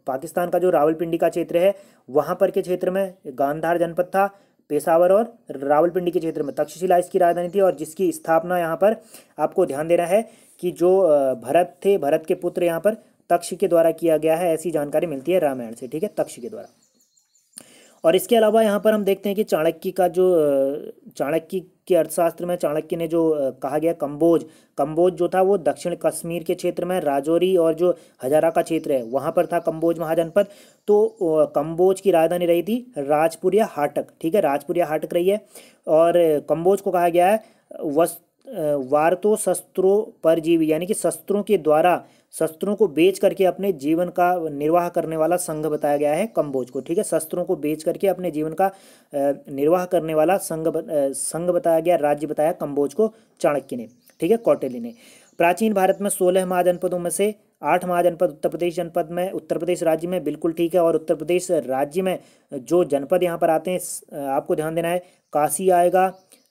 पाकिस्तान का जो रावलपिंडी का क्षेत्र है वहाँ पर के क्षेत्र में गांधार जनपद था पेशावर और रावलपिंडी के क्षेत्र में तक्षशिला इसकी राजधानी थी और जिसकी स्थापना यहाँ पर आपको ध्यान देना है कि जो भरत थे भरत के पुत्र यहाँ पर तक्ष के द्वारा किया गया है ऐसी जानकारी मिलती है रामायण से ठीक है तक्ष के द्वारा और इसके अलावा यहाँ पर हम देखते हैं कि चाणक्य का जो चाणक्य कि अर्थशास्त्र में चाणक्य ने जो कहा गया कंबोज कंबोज जो था वो दक्षिण कश्मीर के क्षेत्र में राजौरी और जो हजारा का क्षेत्र है वहाँ पर था कंबोज महाजनपद तो कंबोज की राजधानी रही थी राजपुर या हाटक ठीक है राजपुर या हाटक रही है और कंबोज को कहा गया है वस वार्तो शस्त्रों पर जीवी यानी कि शस्त्रों के द्वारा शस्त्रों को बेच करके अपने जीवन का निर्वाह करने वाला संघ बताया गया है कम्बोज को ठीक है शस्त्रों को बेच करके अपने जीवन का निर्वाह करने वाला संघ संघ बताया गया राज्य बताया कम्बोज को चाणक्य ने ठीक है कौटिल्य ने प्राचीन भारत में सोलह महाजनपदों में से आठ महाजनपद उत्तर प्रदेश जनपद में उत्तर प्रदेश राज्य में बिल्कुल ठीक है और उत्तर प्रदेश राज्य में जो जनपद यहाँ पर आते हैं आपको ध्यान देना है काशी आएगा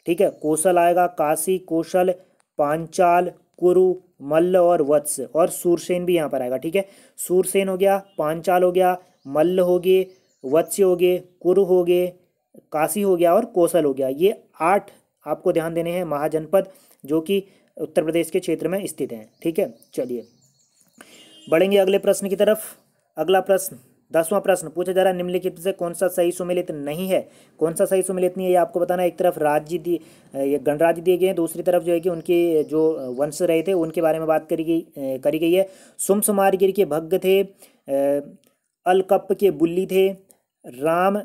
ठीक है कौशल आएगा काशी कोशल पांचाल कुरु मल्ल और वत्स और सूरसेन भी यहाँ पर आएगा ठीक है सूरसेन हो गया पांचाल हो गया मल्ल हो गए वत्स्य हो गए कुरु हो गए काशी हो गया और कौशल हो गया ये आठ आपको ध्यान देने हैं महाजनपद जो कि उत्तर प्रदेश के क्षेत्र में स्थित हैं ठीक है चलिए बढ़ेंगे अगले प्रश्न की तरफ अगला प्रश्न दसवां प्रश्न पूछा जा रहा है निम्नलिखित से कौन सा सही सुमिलित नहीं है कौन सा सही सुमिलित नहीं है ये आपको बताना एक तरफ राज्य दिए गणराज्य दिए गए हैं दूसरी तरफ जो है कि उनके जो वंश रहे थे उनके बारे में बात करी गई करी गई है सुम सुमारगिर के भग्ग थे अलकप के बुल्ली थे राम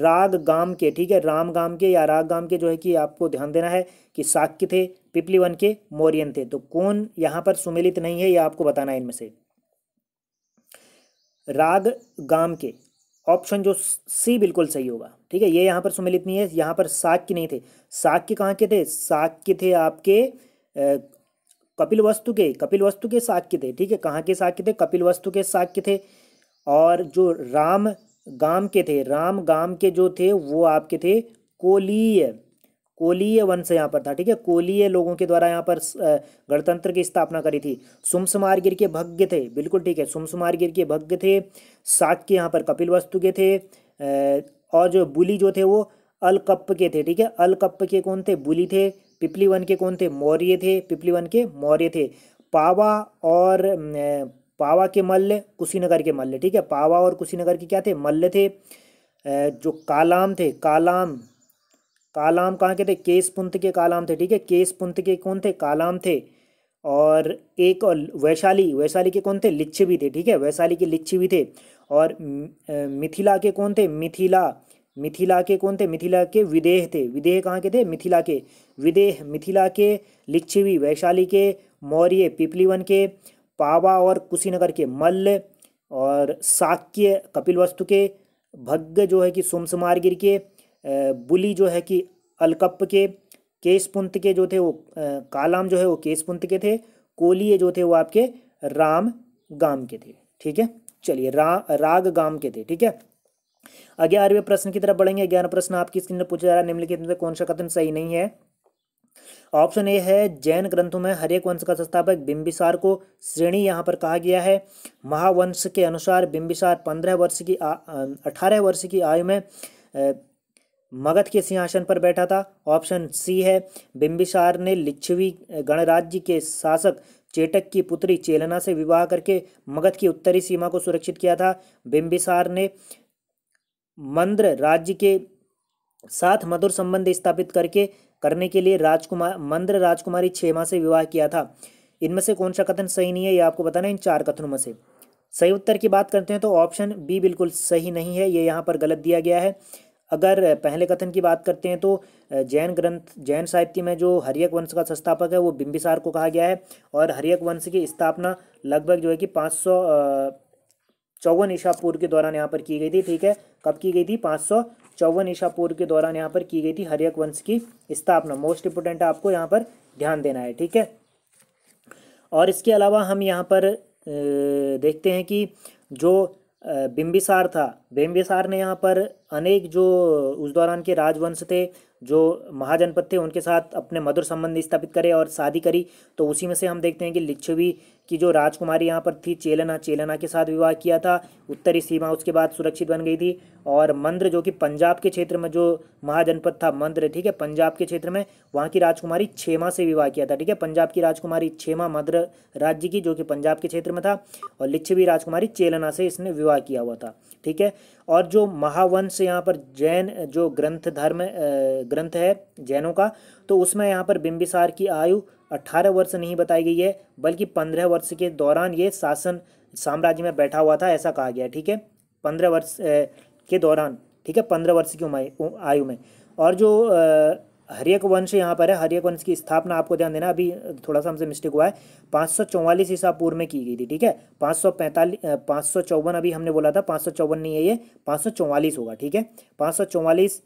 राग गाम के ठीक है राम गाम के या राग गाम के जो है कि आपको ध्यान देना है कि साक्य थे पिपली वन के मौर्यन थे तो कौन यहाँ पर सुमिलित नहीं है ये आपको बताना है इनमें से राग गाम के ऑप्शन जो सी बिल्कुल सही होगा ठीक है ये यहाँ पर सुमिलित नहीं है यहाँ पर साग के नहीं थे साक्य कहाँ के थे साग के थे आपके कपिल वस्तु के कपिल वस्तु के साग के थे ठीक है कहाँ के साग के थे कपिल वस्तु के साग के थे और जो राम गाम के थे राम गाम के जो थे वो आपके थे कोलीय कोलीय वंश यहाँ पर था ठीक है कोलीय लोगों के द्वारा यहाँ पर गणतंत्र की स्थापना करी थी सुमसमारगिर के भग्य थे बिल्कुल ठीक है सुमसमारगिर के भग्य थे के यहाँ पर कपिल वस्तु के थे और जो बुली जो थे वो अलकप्प के थे ठीक है अलकप्प के कौन थे बुली थे पिपली वन के कौन थे मौर्य थे पिपली वन के मौर्य थे पावा और पावा के मल्ल कुशीनगर के मल्ल ठीक है पावा और कुशीनगर के क्या थे मल्ल थे जो कालाम थे कालाम कालाम कहाँ के थे केस पुंत के कालाम थे ठीक है केस पुंत के कौन थे कालाम थे और एक और वैशाली वैशाली के कौन थे लिच्छ भी थे ठीक है वैशाली के लिच्छ भी थे और मिथिला के कौन थे मिथिला मिथिला के कौन थे मिथिला के विदेह थे विदेह कहाँ के थे मिथिला के विदेह मिथिला के लिच्छवी वैशाली के मौर्य पिपलीवन के पावा और कुशीनगर के मल्ल और साक्य कपिलवस्तु के भग्ग जो है कि सोमसमारगिर के बुली जो है कि अलकप के केस पुंत के जो थे वो कालाम जो है वो केस पुंत के थे कोलिए जो थे वो आपके राम गाम के थे ठीक है चलिए रा राग गाम के थे ठीक है ग्यारहवें प्रश्न की तरफ बढ़ेंगे ग्यारह प्रश्न आपकी स्क्रीन पर पूछा जा रहा है निम्नलिखित में कौन सा कथन सही नहीं है ऑप्शन ए है जैन ग्रंथों में हरेक वंश का संस्थापक बिंबिसार को श्रेणी यहाँ पर कहा गया है महावंश के अनुसार बिंबिसार पंद्रह वर्ष की अठारह वर्ष की आयु में मगध के सिंहासन पर बैठा था ऑप्शन सी है बिंबिसार ने लिच्छवी गणराज्य के शासक चेटक की पुत्री चेलना से विवाह करके मगध की उत्तरी सीमा को सुरक्षित किया था बिंबिसार ने मंद्र राज्य के साथ मधुर संबंध स्थापित करके करने के लिए राजकुमार मंद्र राजकुमारी छेमा से विवाह किया था इनमें से कौन सा कथन सही नहीं है ये आपको बताना है इन चार कथनों में से सही उत्तर की बात करते हैं तो ऑप्शन बी बिल्कुल सही नहीं है ये यहाँ पर गलत दिया गया है अगर पहले कथन की बात करते हैं तो जैन ग्रंथ जैन साहित्य में जो हरियक वंश का संस्थापक है वो बिंबिसार को कहा गया है और हरियक वंश की स्थापना लगभग जो है कि पाँच सौ चौवन ईशा पूर्व के दौरान यहाँ पर की गई थी ठीक है कब की गई थी पाँच सौ चौवन ईशा पूर्व के दौरान यहाँ पर की गई थी हरियक वंश की स्थापना मोस्ट इंपोर्टेंट आपको यहाँ पर ध्यान देना है ठीक है और इसके अलावा हम यहाँ पर देखते हैं कि जो बिम्बिसार था बिम्बिसार ने यहाँ पर अनेक जो उस दौरान के राजवंश थे जो महाजनपद थे उनके साथ अपने मधुर संबंध स्थापित करे और शादी करी तो उसी में से हम देखते हैं कि लिच्छवी कि जो राजकुमारी यहाँ पर थी चेलना चेलना के साथ विवाह किया था उत्तरी सीमा उसके बाद सुरक्षित बन गई थी और मंद्र जो कि पंजाब के क्षेत्र में जो महाजनपद था मंद्र ठीक है पंजाब के क्षेत्र में वहाँ की राजकुमारी छेमा से विवाह किया था ठीक है पंजाब की राजकुमारी छेमा मद्र राज्य की जो कि पंजाब के क्षेत्र में था और लिच्छवी राजकुमारी चेलना से इसने विवाह किया हुआ था ठीक है और जो महावंश यहाँ पर जैन जो ग्रंथ धर्म ग्रंथ है जैनों का तो उसमें यहाँ पर बिंबिसार की आयु 18 वर्ष नहीं बताई गई है बल्कि 15 वर्ष के दौरान ये शासन साम्राज्य में बैठा हुआ था ऐसा कहा गया ठीक है पंद्रह वर्ष के दौरान ठीक है पंद्रह वर्ष की आयु में और जो हरियक वंश यहाँ पर है हरियक वंश की स्थापना आपको ध्यान देना अभी थोड़ा सा हमसे मिस्टेक हुआ है पाँच सौ चौवालीस ईसा पूर्व में की गई थी ठीक है पाँच सौ पैंतालीस पाँच सौ चौवन अभी हमने बोला था पाँच सौ चौवन नहीं है ये पाँच सौ चौवालीस होगा ठीक है पाँच सौ चौवालीस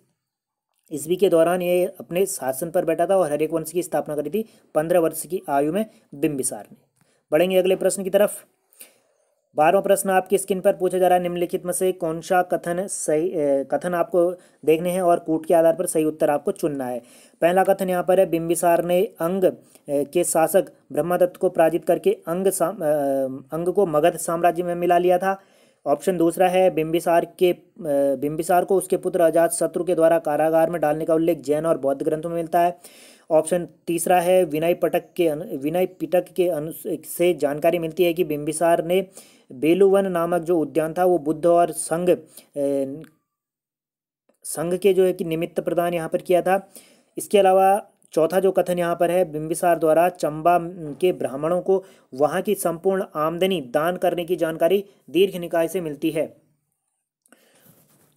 ईस्वी के दौरान ये अपने शासन पर बैठा था और हरेक वंश की स्थापना करी थी पंद्रह वर्ष की आयु में बिम्बिसार ने बढ़ेंगे अगले प्रश्न की तरफ बारहवा प्रश्न आपकी स्क्रीन पर पूछा जा रहा है निम्नलिखित में से कौन सा कथन सही कथन आपको देखने हैं और कूट के आधार पर सही उत्तर आपको चुनना है पहला कथन यहाँ पर है बिम्बिसार ने अंग के शासक ब्रह्मदत्त को पराजित करके अंग अंग को मगध साम्राज्य में मिला लिया था ऑप्शन दूसरा है बिम्बिसार के बिम्बिसार को उसके पुत्र अजात शत्रु के द्वारा कारागार में डालने का उल्लेख जैन और बौद्ध ग्रंथों में मिलता है ऑप्शन तीसरा है विनय पटक के विनय पिटक के अनु से जानकारी मिलती है कि बिम्बिसार ने बेलुवन नामक जो उद्यान था वो बुद्ध और संघ संघ के जो है कि निमित्त प्रदान यहाँ पर किया था इसके अलावा चौथा जो कथन यहाँ पर है बिंबिसार द्वारा चंबा के ब्राह्मणों को वहाँ की संपूर्ण आमदनी दान करने की जानकारी दीर्घ निकाय से मिलती है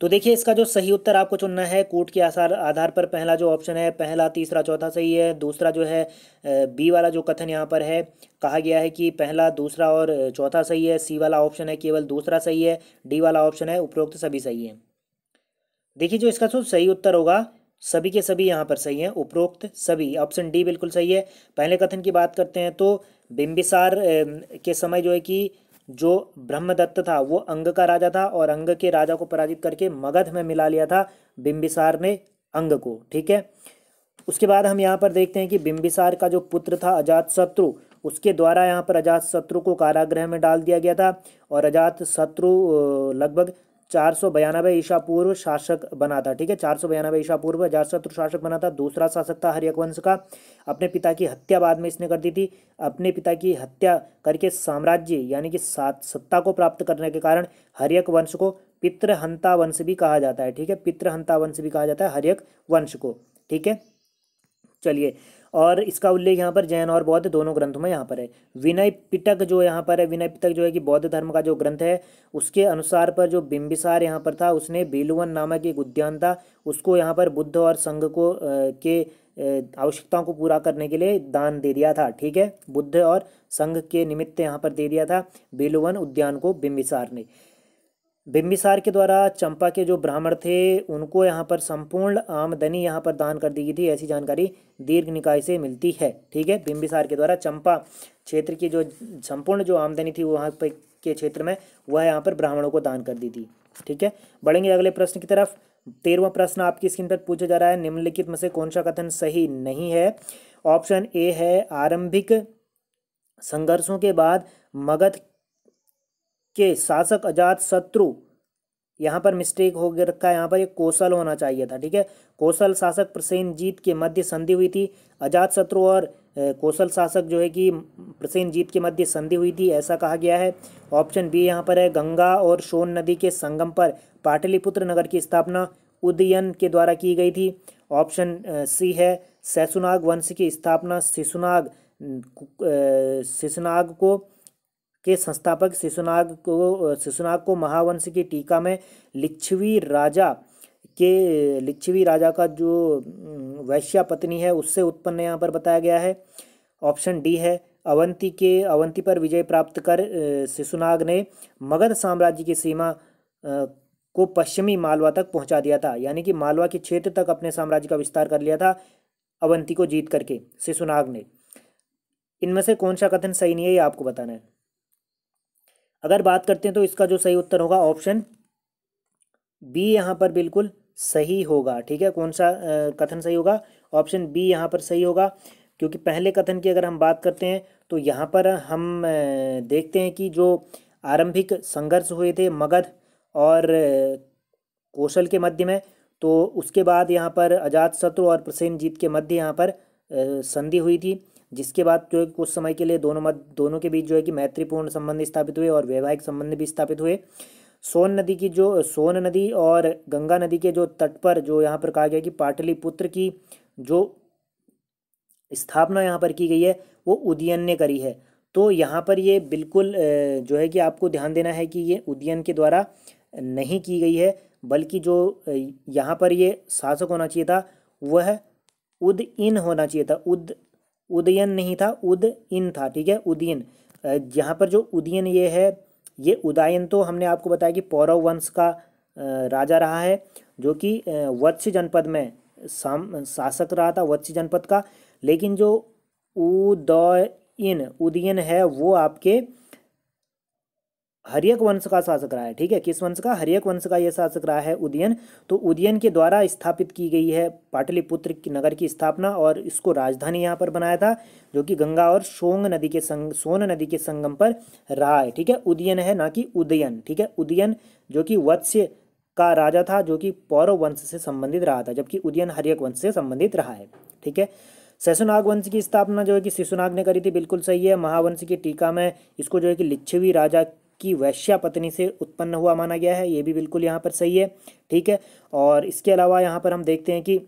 तो देखिए इसका जो सही उत्तर आपको चुनना है कोर्ट के आसार आधार पर पहला जो ऑप्शन है पहला तीसरा चौथा सही है दूसरा जो है बी वाला जो कथन यहाँ पर है कहा गया है कि पहला दूसरा और चौथा सही है सी वाला ऑप्शन है केवल दूसरा सही है डी वाला ऑप्शन है उपरोक्त सभी सही है देखिए जो इसका जो सही उत्तर होगा सभी के सभी यहाँ पर सही हैं उपरोक्त सभी ऑप्शन डी बिल्कुल सही है पहले कथन की बात करते हैं तो बिम्बिसार के समय जो है कि जो ब्रह्मदत्त था वो अंग का राजा था और अंग के राजा को पराजित करके मगध में मिला लिया था बिम्बिसार ने अंग को ठीक है उसके बाद हम यहाँ पर देखते हैं कि बिम्बिसार का जो पुत्र था अजात शत्रु उसके द्वारा यहाँ पर अजात शत्रु को कारागृह में डाल दिया गया था और अजात शत्रु लगभग चार सौ बयानबे ईशा पूर्व शासक बना था ठीक है चार सौ बयानबे ईशा पूर्व अजातशत्रु तो शासक बना था दूसरा शासक था हरियकवंश का अपने पिता की हत्या बाद में इसने कर दी थी अपने पिता की हत्या करके साम्राज्य यानी कि सात सत्ता को प्राप्त करने के कारण हरियक वंश को पितृहंता वंश भी कहा जाता है ठीक है पितृहंता वंश भी कहा जाता है हरियक वंश को ठीक है चलिए और इसका उल्लेख यहाँ पर जैन और बौद्ध दोनों ग्रंथों में यहाँ पर है विनय पिटक जो यहाँ पर है विनय पिटक जो है कि बौद्ध धर्म का जो ग्रंथ है उसके अनुसार पर जो बिंबिसार यहाँ पर था उसने बेलुवन नामक एक उद्यान था उसको यहाँ पर बुद्ध और संघ को आ, के आवश्यकताओं को पूरा करने के लिए दान दे दिया था ठीक है बुद्ध और संघ के निमित्त यहाँ पर दे दिया था बेलुवन उद्यान को बिंबिसार ने बिम्बिसार के द्वारा चंपा के जो ब्राह्मण थे उनको यहाँ पर संपूर्ण आमदनी यहाँ पर दान कर दी गई थी ऐसी जानकारी दीर्घ निकाय से मिलती है ठीक है बिम्बिसार के द्वारा चंपा क्षेत्र की जो संपूर्ण जो आमदनी थी वहाँ पर के क्षेत्र में वह यहाँ पर ब्राह्मणों को दान कर दी थी ठीक है बढ़ेंगे अगले प्रश्न की तरफ तेरहवा प्रश्न आपकी स्क्रीन पर पूछा जा रहा है निम्नलिखित में से कौन सा कथन सही नहीं है ऑप्शन ए है आरंभिक संघर्षों के बाद मगध के शासक अजात शत्रु यहाँ पर मिस्टेक हो गया रखा है यहाँ पर एक कौशल होना चाहिए था ठीक है कौशल शासक प्रसेन जीत के मध्य संधि हुई थी अजात शत्रु और कौशल शासक जो है कि प्रसेन जीत के मध्य संधि हुई थी ऐसा कहा गया है ऑप्शन बी यहाँ पर है गंगा और सोन नदी के संगम पर पाटलिपुत्र नगर की स्थापना उदयन के द्वारा की गई थी ऑप्शन सी है सैसुनाग वंश की स्थापना शिशुनाग शिशुनाग को के संस्थापक शिशुनाग को शिशुनाग को महावंश की टीका में लिच्छवी राजा के लिच्छवी राजा का जो वैश्या पत्नी है उससे उत्पन्न यहाँ पर बताया गया है ऑप्शन डी है अवंती के अवंती पर विजय प्राप्त कर शिशुनाग ने मगध साम्राज्य की सीमा को पश्चिमी मालवा तक पहुंचा दिया था यानी कि मालवा के क्षेत्र तक अपने साम्राज्य का विस्तार कर लिया था अवंती को जीत करके शिशुनाग ने इनमें से कौन सा कथन सही नहीं है ये आपको बताना है अगर बात करते हैं तो इसका जो सही उत्तर होगा ऑप्शन बी यहाँ पर बिल्कुल सही होगा ठीक है कौन सा कथन सही होगा ऑप्शन बी यहाँ पर सही होगा क्योंकि पहले कथन की अगर हम बात करते हैं तो यहाँ पर हम देखते हैं कि जो आरंभिक संघर्ष हुए थे मगध और कौशल के मध्य में तो उसके बाद यहाँ पर अजात शत्रु और जीत के मध्य यहाँ पर संधि हुई थी जिसके बाद जो है कुछ समय के लिए दोनों मत दोनों के बीच जो है कि मैत्रीपूर्ण संबंध स्थापित हुए और वैवाहिक संबंध भी स्थापित हुए सोन नदी की जो सोन नदी और गंगा नदी के जो तट पर जो यहाँ पर कहा गया कि पाटलिपुत्र की जो स्थापना यहाँ पर की गई है वो उदयन ने करी है तो यहाँ पर ये बिल्कुल जो है कि आपको ध्यान देना है कि ये उदयन के द्वारा नहीं की गई है बल्कि जो यहाँ पर ये शासक होना चाहिए था वह उद इन होना चाहिए था उद उदयन नहीं था उद इन था ठीक है उदयन यहाँ पर जो उदयन ये है ये उदयन तो हमने आपको बताया कि पौरव वंश का राजा रहा है जो कि वत्स्य जनपद में साम शासक रहा था वत्स्य जनपद का लेकिन जो उदयन उदयन है वो आपके हरियक वंश का शासक रहा है ठीक है किस वंश का हरियक वंश का यह शासक रहा है उदयन तो उदयन के द्वारा स्थापित की गई है पाटलिपुत्र की नगर की स्थापना और इसको राजधानी यहाँ पर बनाया था जो कि गंगा और सोंग नदी के संग सोन नदी के संगम पर रहा है ठीक है उदयन है ना कि उदयन ठीक है उदयन जो कि वत्स्य का राजा था जो कि पौरव वंश से संबंधित रहा था जबकि उदयन हरियक वंश से संबंधित रहा है ठीक है सैसुनाग वंश की स्थापना जो है कि शिशुनाग ने करी थी बिल्कुल सही है महावंश की टीका में इसको जो है कि लिच्छवी राजा की वैश्या पत्नी से उत्पन्न हुआ माना गया है ये भी बिल्कुल यहाँ पर सही है ठीक है और इसके अलावा यहाँ पर हम देखते हैं कि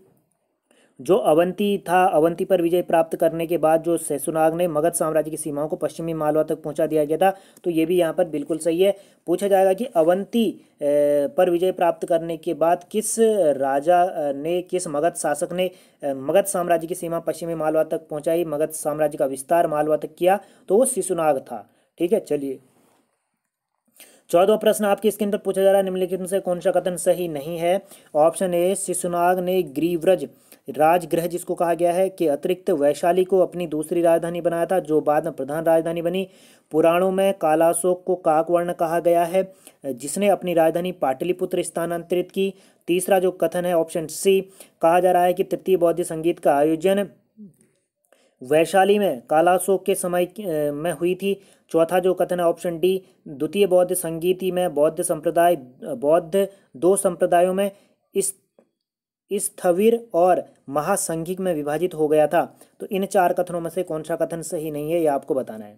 जो अवंती था अवंती पर विजय प्राप्त करने के बाद जो सहसुनाग ने मगध साम्राज्य की सीमाओं को पश्चिमी मालवा तक पहुंचा दिया गया था तो ये भी यहाँ पर बिल्कुल सही है पूछा जाएगा कि अवंती पर विजय प्राप्त करने के बाद किस राजा ने किस मगध शासक ने मगध साम्राज्य की सीमा पश्चिमी मालवा तक पहुँचाई मगध साम्राज्य का विस्तार मालवा तक किया तो वो शिशुनाग था ठीक है चलिए चौदह प्रश्न आपके स्क्रीन पर पूछा जा रहा है निम्नलिखित में से कौन सा कथन सही नहीं है ऑप्शन ए शिशुनाग ने ग्रीव्रज राजगृह जिसको कहा गया है कि अतिरिक्त वैशाली को अपनी दूसरी राजधानी बनाया था जो बाद में प्रधान राजधानी बनी पुराणों में कालाशोक को काकवर्ण कहा गया है जिसने अपनी राजधानी पाटलिपुत्र स्थानांतरित की तीसरा जो कथन है ऑप्शन सी कहा जा रहा है कि तृतीय बौद्ध संगीत का आयोजन वैशाली में कालाशोक के समय में हुई थी चौथा जो कथन है ऑप्शन डी द्वितीय बौद्ध संगीति में बौद्ध संप्रदाय बौद्ध दो संप्रदायों में इस स्थविर और महासंघिक में विभाजित हो गया था तो इन चार कथनों में से कौन सा कथन सही नहीं है यह आपको बताना है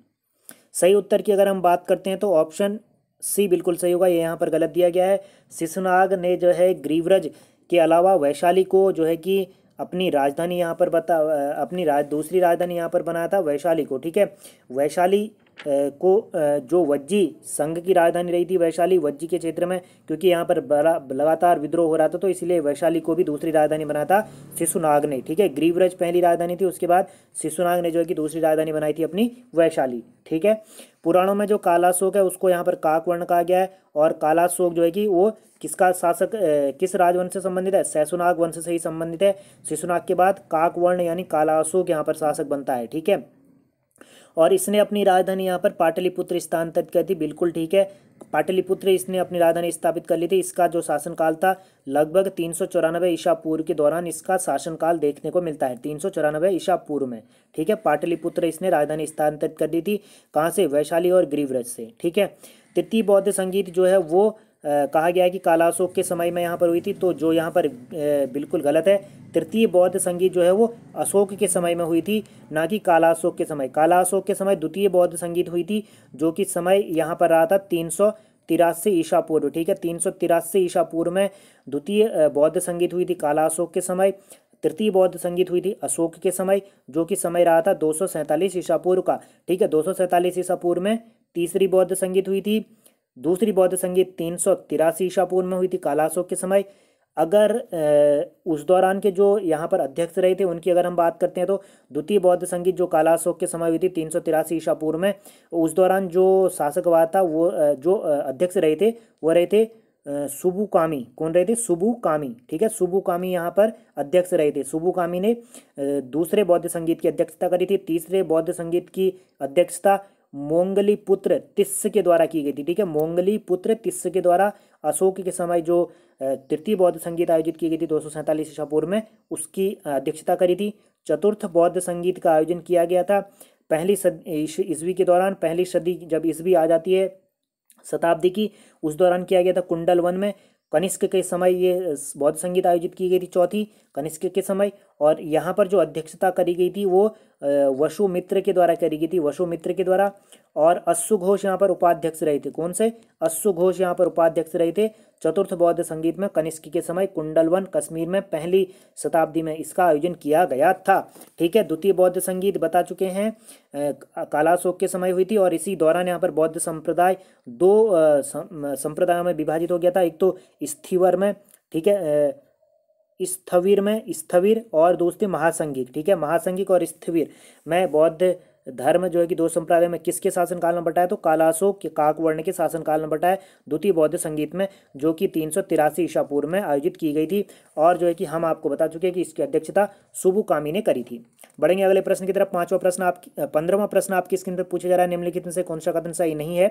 सही उत्तर की अगर हम बात करते हैं तो ऑप्शन सी बिल्कुल सही होगा ये यहाँ पर गलत दिया गया है शिशुनाग ने जो है ग्रीवरज के अलावा वैशाली को जो है कि अपनी राजधानी यहाँ पर बता अपनी राज दूसरी राजधानी यहाँ पर बनाया था वैशाली को ठीक है वैशाली को जो वज्जी संघ की राजधानी रही थी वैशाली वज्जी के क्षेत्र में क्योंकि यहाँ पर बड़ा लगातार विद्रोह हो रहा था तो इसलिए वैशाली को भी दूसरी राजधानी बनाया था शिशुनाग ने ठीक है ग्रीवरज पहली राजधानी थी उसके बाद शिशुनाग ने जो है कि दूसरी राजधानी बनाई थी अपनी वैशाली ठीक है पुराणों में जो कालाशोक है उसको यहाँ पर काकवर्ण कहा गया है और कालाशोक जो है कि वो किसका शासक किस राजवंश से संबंधित है सैसुनाग वंश से ही संबंधित है शिशुनाग के बाद काकवर्ण यानी कालाशोक यहाँ पर शासक बनता है ठीक है और इसने अपनी राजधानी यहाँ पर पाटलिपुत्र स्थानांतरित कर दी बिल्कुल ठीक है पाटलिपुत्र इसने अपनी राजधानी स्थापित कर ली थी इसका जो शासनकाल था लगभग तीन सौ चौरानबे ईशा पूर्व के दौरान इसका शासनकाल देखने को मिलता है तीन सौ चौरानवे ईशा पूर्व में ठीक है पाटलिपुत्र इसने राजधानी स्थानांतरित कर दी थी कहाँ से वैशाली और ग्रीवरज से ठीक है तृतीय बौद्ध संगीत जो है वो कहा गया है कि कालाशोक के समय में यहाँ पर हुई थी तो जो यहाँ पर बिल्कुल गलत है तृतीय बौद्ध संगीत जो है वो अशोक के समय में हुई थी ना कि कालाशोक के समय कालाशोक के समय द्वितीय बौद्ध संगीत हुई थी जो कि समय यहाँ पर रहा था तीन सौ तिरासी ईशा पूर्व ठीक है तीन सौ तिरासी ईशा पूर्व में द्वितीय बौद्ध संगीत हुई थी कालाशोक के समय तृतीय बौद्ध संगीत हुई थी अशोक के समय जो कि समय रहा था दो सौ ईसा पूर्व का ठीक है दो सौ ईसा पूर्व में तीसरी बौद्ध संगीत हुई थी दूसरी बौद्ध संगीत तीन सौ तिरासी ईशा पूर्व में हुई थी कालाशोक के समय अगर उस दौरान के जो यहाँ पर अध्यक्ष रहे थे उनकी अगर हम बात करते हैं तो द्वितीय बौद्ध संगीत जो कालाशोक के समय हुई थी तीन सौ तिरासी ईशा पूर्व में उस दौरान जो शासक हुआ था वो जो अध्यक्ष रहे थे वो रहे थे सुबू कामी कौन रहे थे सुबू कामी ठीक है सुबू कामी यहाँ पर अध्यक्ष रहे थे सुबू कामी ने दूसरे बौद्ध संगीत की अध्यक्षता करी थी तीसरे बौद्ध संगीत की अध्यक्षता मोंगली पुत्र तिस्स के द्वारा की गई थी ठीक है मोंगली पुत्र तिस्स के द्वारा अशोक के समय जो तृतीय बौद्ध संगीत आयोजित की गई थी दो सौ सैंतालीस ईसा पूर्व में उसकी अध्यक्षता करी थी चतुर्थ बौद्ध संगीत का आयोजन किया गया था पहली ईस्वी के दौरान पहली सदी जब ईस्वी आ जाती है शताब्दी की उस दौरान किया गया था कुंडल वन में कनिष्क के समय ये बौद्ध संगीत आयोजित की गई थी चौथी कनिष्क के समय और यहाँ पर जो अध्यक्षता करी गई थी वो वशुमित्र के द्वारा करी गई थी मित्र के द्वारा और अस्सु घोष यहाँ पर उपाध्यक्ष रहे थे कौन से अस्सु घोष यहाँ पर उपाध्यक्ष रहे थे चतुर्थ बौद्ध संगीत में कनिष्क के समय कुंडलवन कश्मीर में पहली शताब्दी में इसका आयोजन किया गया था ठीक है द्वितीय बौद्ध संगीत बता चुके हैं कालाशोक के समय हुई थी और इसी दौरान यहाँ पर बौद्ध संप्रदाय दो संप्रदायों में विभाजित हो गया था एक तो स्थिवर में ठीक है स्थवीर में स्थवीर और दोस्ती महासंगिक ठीक है महासंगिक और स्थवीर में बौद्ध धर्म जो है कि दो संप्रदाय में किसके शासनकाल में बटा है तो कालासो के काकवर्ण के शासनकाल में बटा है द्वितीय बौद्ध संगीत में जो कि तीन ईसा पूर्व में आयोजित की गई थी और जो है कि हम आपको बता चुके हैं कि इसकी अध्यक्षता सुबु कामी ने करी थी बढ़ेंगे अगले प्रश्न की तरफ पांचवा प्रश्न आप पंद्रहवा प्रश्न आपकी स्क्रीन पर पूछा जा रहा है निम्नलिखित में से कौन सा कथन सही नहीं है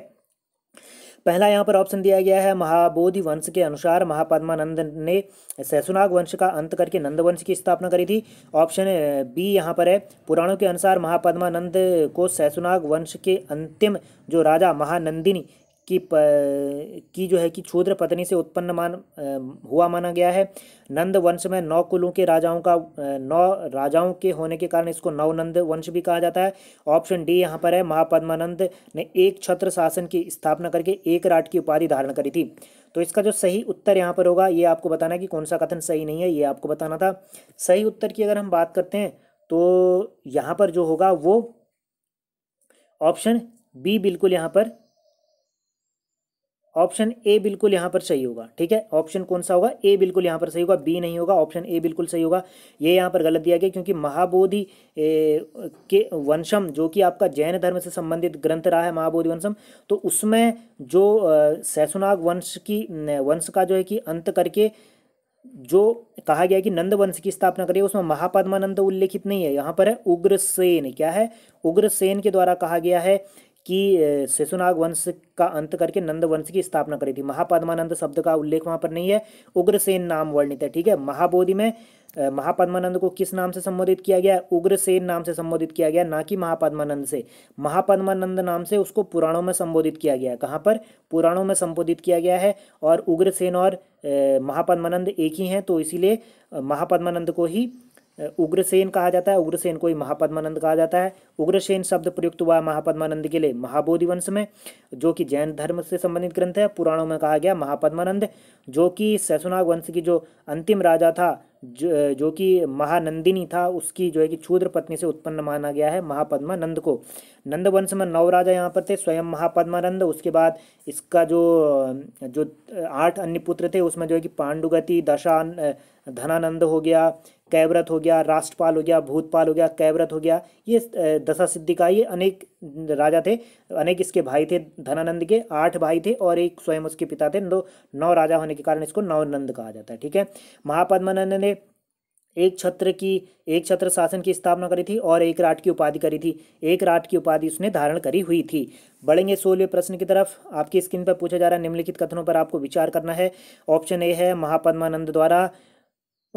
पहला यहाँ पर ऑप्शन दिया गया है महाबोधि वंश के अनुसार महापद्मानंद ने सहसुनाग वंश का अंत करके नंद वंश की स्थापना करी थी ऑप्शन बी यहाँ पर है पुराणों के अनुसार महापद्मानंद को सहसुनाग वंश के अंतिम जो राजा महानंदिनी की प, की जो है कि क्षूद्र पत्नी से उत्पन्न मान हुआ माना गया है नंद वंश में नौ कुलों के राजाओं का नौ राजाओं के होने के कारण इसको नौ नंद वंश भी कहा जाता है ऑप्शन डी यहाँ पर है महापद्मानंद ने एक छत्र शासन की स्थापना करके एक राट की उपाधि धारण करी थी तो इसका जो सही उत्तर यहाँ पर होगा ये आपको बताना है कि कौन सा कथन सही नहीं है ये आपको बताना था सही उत्तर की अगर हम बात करते हैं तो यहाँ पर जो होगा वो ऑप्शन बी बिल्कुल यहाँ पर ऑप्शन ए बिल्कुल यहाँ पर सही होगा ठीक है ऑप्शन कौन सा होगा ए बिल्कुल यहाँ पर सही होगा बी नहीं होगा ऑप्शन ए बिल्कुल सही होगा ये यहाँ पर गलत दिया गया क्योंकि महाबोधि के वंशम जो कि आपका जैन धर्म से संबंधित ग्रंथ रहा है महाबोधि वंशम तो उसमें जो सैसुनाग वंश की वंश का जो है कि अंत करके जो कहा गया कि नंद वंश की स्थापना करिए उसमें महापद्मानंद उल्लेखित नहीं है यहाँ पर है उग्रसेन क्या है उग्रसेन के द्वारा कहा गया है कि शिशुनाग वंश का अंत करके नंद वंश की स्थापना करी थी महापद्मानंद शब्द का उल्लेख वहाँ पर नहीं है उग्रसेन नाम वर्णित है ठीक है महाबोधि में महापद्मानंद को किस नाम से संबोधित किया गया उग्रसेन नाम से संबोधित किया गया ना कि महापद्मानंद से महापद्मानंद नाम से उसको पुराणों में संबोधित किया गया कहाँ पर पुराणों में संबोधित किया गया है और उग्रसेन और महापद्मानंद एक ही हैं तो इसीलिए महापद्मानंद को ही उग्रसेन कहा जाता है उग्रसेन को ही महापद्मानंद कहा जाता है उग्रसेन शब्द प्रयुक्त हुआ महापद्मानंद के लिए महाबोधि वंश में जो कि जैन धर्म से संबंधित ग्रंथ है पुराणों में कहा गया महापद्मानंद जो कि सैसुनाग वंश की जो अंतिम राजा था जो, जो कि महानंदिनी था उसकी जो है कि क्षूद्र पत्नी से उत्पन्न माना गया है महापद्मानंद को नंदवंश में नौ राजा यहाँ पर थे स्वयं महापद्मानंद उसके बाद इसका जो जो आठ अन्य पुत्र थे उसमें जो है कि पांडुगति दशा धनानंद हो गया कैव्रत हो गया राष्ट्रपाल हो गया भूतपाल हो गया कैव्रत हो गया ये दशा सिद्धि का ये अनेक राजा थे अनेक इसके भाई थे धनानंद के आठ भाई थे और एक स्वयं उसके पिता थे दो नौ राजा होने के कारण इसको नवनंद कहा जाता है ठीक है महापद्मानंद ने एक छत्र की एक छत्र शासन की स्थापना करी थी और एक राट की उपाधि करी थी एक राट की उपाधि उसने धारण करी हुई थी बढ़ेंगे सोलह प्रश्न की तरफ आपकी स्क्रीन पर पूछा जा रहा है निम्नलिखित कथनों पर आपको विचार करना है ऑप्शन ए है महापद्मानंद द्वारा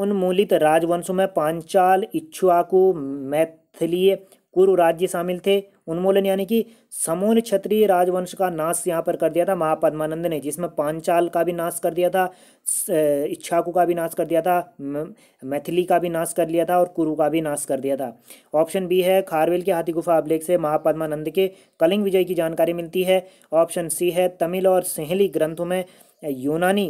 उन्मूलित राजवंशों में पांचाल इच्छुआकू मैथिलीय कुरु राज्य शामिल थे उन्मूलन यानी कि समूल क्षत्रिय राजवंश का नाश यहाँ पर कर दिया था महापद्मानंद ने जिसमें पांचाल का भी नाश कर दिया था इच्छाकू का भी नाश कर दिया था मैथिली का भी नाश कर लिया था और कुरु का भी नाश कर दिया था ऑप्शन बी है खारवेल के हाथी गुफा अभिलेख से महापद्मानंद के कलिंग विजय की जानकारी मिलती है ऑप्शन सी है तमिल और सिहली ग्रंथों में यूनानी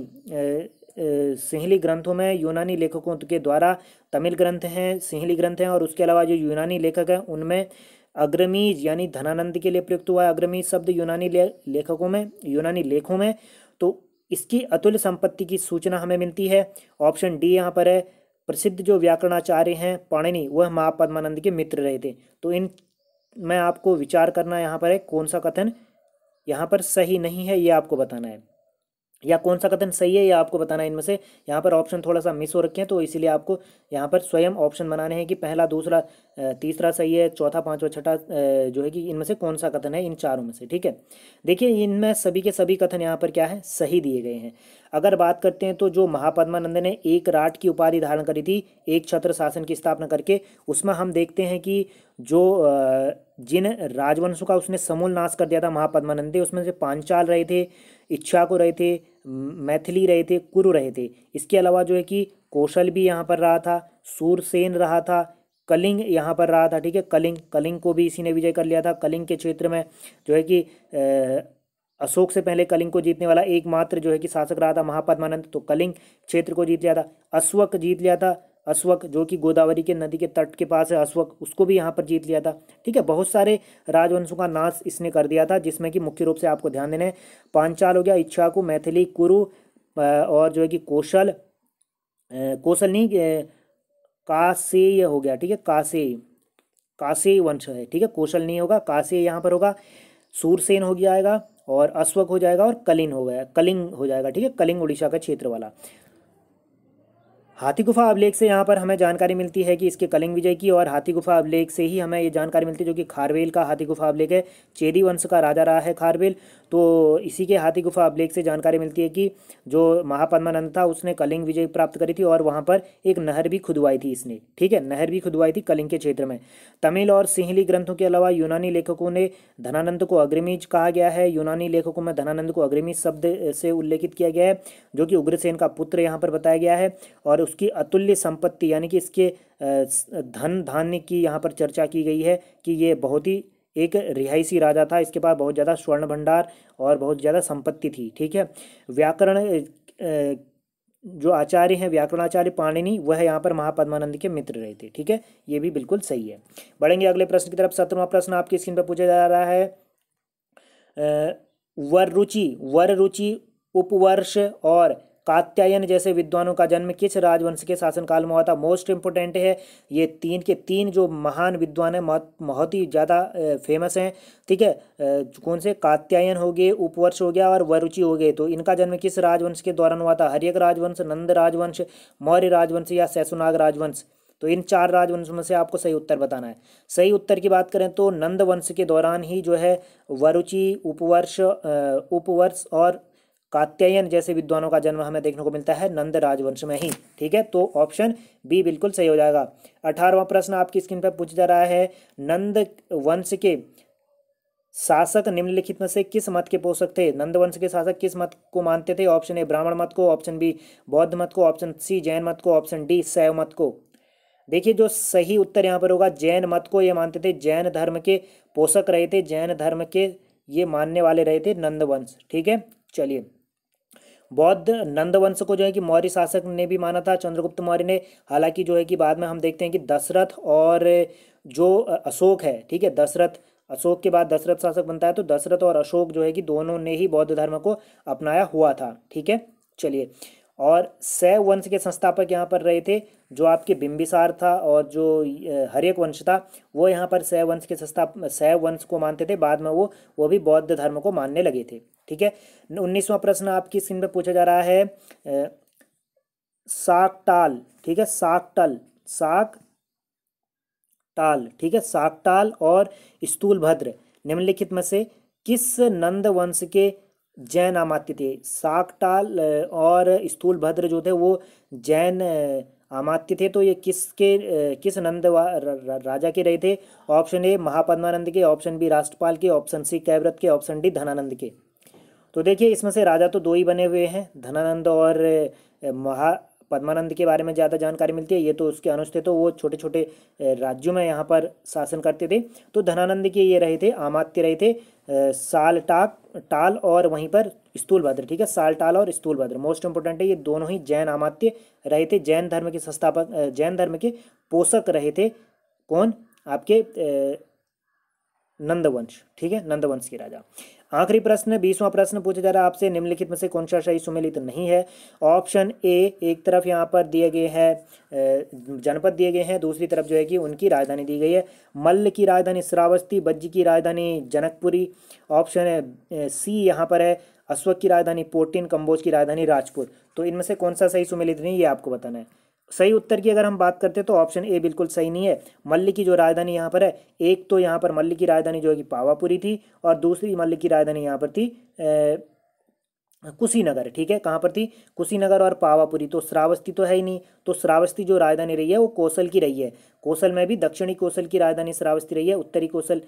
सिहली ग्रंथों में यूनानी लेखकों के द्वारा तमिल ग्रंथ हैं सिहली ग्रंथ हैं और उसके अलावा जो यूनानी लेखक हैं उनमें अग्रमीज यानी धनानंद के लिए प्रयुक्त हुआ है अग्रमीज शब्द यूनानी ले, लेखकों में यूनानी लेखों में तो इसकी अतुल्य संपत्ति की सूचना हमें मिलती है ऑप्शन डी यहाँ पर है प्रसिद्ध जो व्याकरणाचार्य हैं पाणिनि वह माँ पद्मानंद के मित्र रहे थे तो इन में आपको विचार करना यहाँ पर है कौन सा कथन यहाँ पर सही नहीं है ये आपको बताना है या कौन सा कथन सही है या आपको बताना है इनमें से यहाँ पर ऑप्शन थोड़ा सा मिस हो रखे हैं तो इसीलिए आपको यहाँ पर स्वयं ऑप्शन बनाने हैं कि पहला दूसरा तीसरा सही है चौथा पाँचवा छठा जो है कि इनमें से कौन सा कथन है इन चारों में से ठीक है देखिए इनमें सभी के सभी कथन यहाँ पर क्या है सही दिए गए हैं अगर बात करते हैं तो जो महापद्मानंद ने एक राट की उपाधि धारण करी थी एक छत्र शासन की स्थापना करके उसमें हम देखते हैं कि जो जिन राजवंशों का उसने समूल नाश कर दिया था महापद्मानंद उसमें से पांचाल रहे थे इच्छा को रहे थे मैथिली रहे थे कुरु रहे थे इसके अलावा जो है कि कौशल भी यहाँ पर रहा था सूरसेन रहा था कलिंग यहाँ पर रहा था ठीक है कलिंग कलिंग को भी इसी ने विजय कर लिया था कलिंग के क्षेत्र में जो है कि अशोक से पहले कलिंग को जीतने वाला एकमात्र जो है कि शासक रहा था महापद्मानंद तो कलिंग क्षेत्र को जीत लिया था अश्वक जीत लिया था अश्वक जो कि गोदावरी के नदी के तट के पास है अश्वक उसको भी यहाँ पर जीत लिया था ठीक है बहुत सारे राजवंशों का नाश इसने कर दिया था जिसमें कि मुख्य रूप से आपको ध्यान देना है पांचाल हो गया इच्छाकु मैथिली कुरु और जो है कि कौशल कौशल नहीं कासेय हो गया ठीक है काशेय कासेय वंश है ठीक है कौशल नहीं होगा कासेय यहाँ पर होगा सूरसेन हो आएगा और अश्वक हो जाएगा और कलिंग हो गया कलिंग हो जाएगा ठीक है कलिंग उड़ीसा का क्षेत्र वाला हाथी गुफा अभिलेख से यहाँ पर हमें जानकारी मिलती है कि इसके कलिंग विजय की और हाथी गुफा अभिलेख से ही हमें ये जानकारी मिलती है जो कि खारवेल का हाथी गुफा अभिलेख है चेरी वंश का राजा रहा है खारवेल तो इसी के हाथी गुफा अभिलेख से जानकारी मिलती है कि जो महापद्मानंद था उसने कलिंग विजय प्राप्त करी थी और वहाँ पर एक नहर भी खुदवाई थी इसने ठीक है नहर भी खुदवाई थी कलिंग के क्षेत्र में तमिल और सिंहली ग्रंथों के अलावा यूनानी लेखकों ने धनानंद को अग्रिमीज कहा गया है यूनानी लेखकों में धनानंद को अग्रिमीज शब्द से उल्लेखित किया गया है जो कि उग्रसेन का पुत्र यहाँ पर बताया गया है और उसकी अतुल्य संपत्ति यानी कि इसके धन धान्य की यहाँ पर चर्चा की गई है कि ये बहुत ही एक रिहायशी राजा था इसके पास बहुत ज़्यादा स्वर्ण भंडार और बहुत ज़्यादा संपत्ति थी ठीक है व्याकरण जो आचार्य हैं व्याकरणाचार्य पाणिनि वह यहाँ पर महापद्मानंद के मित्र रहे थे ठीक है ये भी बिल्कुल सही है बढ़ेंगे अगले प्रश्न की तरफ सत्रवा प्रश्न आपकी स्क्रीन पर पूछा जा रहा है वर रुचि वर रुचि उपवर्ष और कात्यायन जैसे विद्वानों का जन्म किस राजवंश के शासनकाल में हुआ था मोस्ट इम्पोर्टेंट है ये तीन के तीन जो महान विद्वान हैं बहुत ही ज़्यादा फेमस हैं ठीक है कौन से कात्यायन हो गए उपवर्ष हो गया और वरुचि हो गए तो इनका जन्म किस राजवंश के दौरान हुआ था हरियक राजवंश नंद राजवंश मौर्य राजवंश या सैसुनाग राजवंश तो इन चार राजवंशों में से आपको सही उत्तर बताना है सही उत्तर की बात करें तो नंद वंश के दौरान ही जो है वरुचि उपवर्ष उपवर्ष और कात्यायन जैसे विद्वानों का जन्म हमें देखने को मिलता है नंद राजवंश में ही ठीक है तो ऑप्शन बी बिल्कुल सही हो जाएगा अठारहवा प्रश्न आपकी स्क्रीन पर पूछ जा रहा है नंद वंश के शासक निम्नलिखित में से किस मत के पोषक थे नंद वंश के शासक किस मत को मानते थे ऑप्शन ए ब्राह्मण मत को ऑप्शन बी बौद्ध मत को ऑप्शन सी जैन मत को ऑप्शन डी शैव मत को देखिए जो सही उत्तर यहाँ पर होगा जैन मत को ये मानते थे जैन धर्म के पोषक रहे थे जैन धर्म के ये मानने वाले रहे थे नंद वंश ठीक है चलिए बौद्ध नंदवंश को जो है कि मौर्य शासक ने भी माना था चंद्रगुप्त मौर्य ने हालांकि जो है कि बाद में हम देखते हैं कि दशरथ और जो अशोक है ठीक है दशरथ अशोक के बाद दशरथ शासक बनता है तो दशरथ और अशोक जो है कि दोनों ने ही बौद्ध धर्म को अपनाया हुआ था ठीक है चलिए और सै वंश के संस्थापक यहाँ पर रहे थे जो आपके बिंबिसार था और जो हरेक वंश था वो यहाँ पर सै वंश के संस्था सै वंश को मानते थे बाद में वो वो भी बौद्ध धर्म को मानने लगे थे ठीक है उन्नीसवां प्रश्न आपकी स्क्रीन पर पूछा जा रहा है साकटाल ठीक है साकटल साक टाल ठीक है साकटाल और स्थूलभद्र निम्नलिखित में से किस नंद वंश के जैन आमात्य थे साकटाल और स्थूल भद्र जो थे वो जैन आमात्य थे तो ये किसके किस नंद राजा के रहे थे ऑप्शन ए महापद्मानंद के ऑप्शन बी राष्ट्रपाल के ऑप्शन सी कैव्रत के ऑप्शन डी धनानंद के तो देखिए इसमें से राजा तो दो ही बने हुए हैं धनानंद और महा पद्मानंद के बारे में ज़्यादा जानकारी मिलती है ये तो उसके अनुज थे तो वो छोटे छोटे राज्यों में यहाँ पर शासन करते थे तो धनानंद के ये रहे थे आमात्य रहे थे साल टाक टाल और वहीं पर स्थूल भद्र ठीक है साल टाल और स्थूल भद्र मोस्ट इंपोर्टेंट है ये दोनों ही जैन आमात्य रहे थे जैन धर्म के संस्थापक जैन धर्म के पोषक रहे थे कौन आपके नंदवंश ठीक है नंदवंश के राजा आखिरी प्रश्न बीसवां प्रश्न पूछा जा रहा है आपसे निम्नलिखित में से कौन सा सही सुमेलित नहीं है ऑप्शन ए एक तरफ यहाँ पर दिए गए हैं जनपद दिए गए हैं दूसरी तरफ जो है कि उनकी राजधानी दी गई है मल्ल की राजधानी श्रावस्ती बज्जी की राजधानी जनकपुरी ऑप्शन सी यहाँ पर है अश्वक की राजधानी पोर्टिन कम्बोज की राजधानी राजपुर तो इनमें से कौन सा सही सुमेलित नहीं ये आपको बताना है सही उत्तर की अगर हम बात करते हैं तो ऑप्शन ए बिल्कुल सही नहीं है मल्ल की जो राजधानी यहाँ पर है एक तो यहाँ पर मल्ल की राजधानी जो है कि पावापुरी थी और दूसरी मल्ल की राजधानी यहाँ पर थी ए, कुशीनगर ठीक है कहाँ पर थी कुशीनगर और पावापुरी तो श्रावस्ती तो है ही नहीं तो श्रावस्ती जो राजधानी रही है वो कौशल की रही है कौशल में भी दक्षिणी कौशल की राजधानी श्रावस्ती रही है उत्तरी कौशल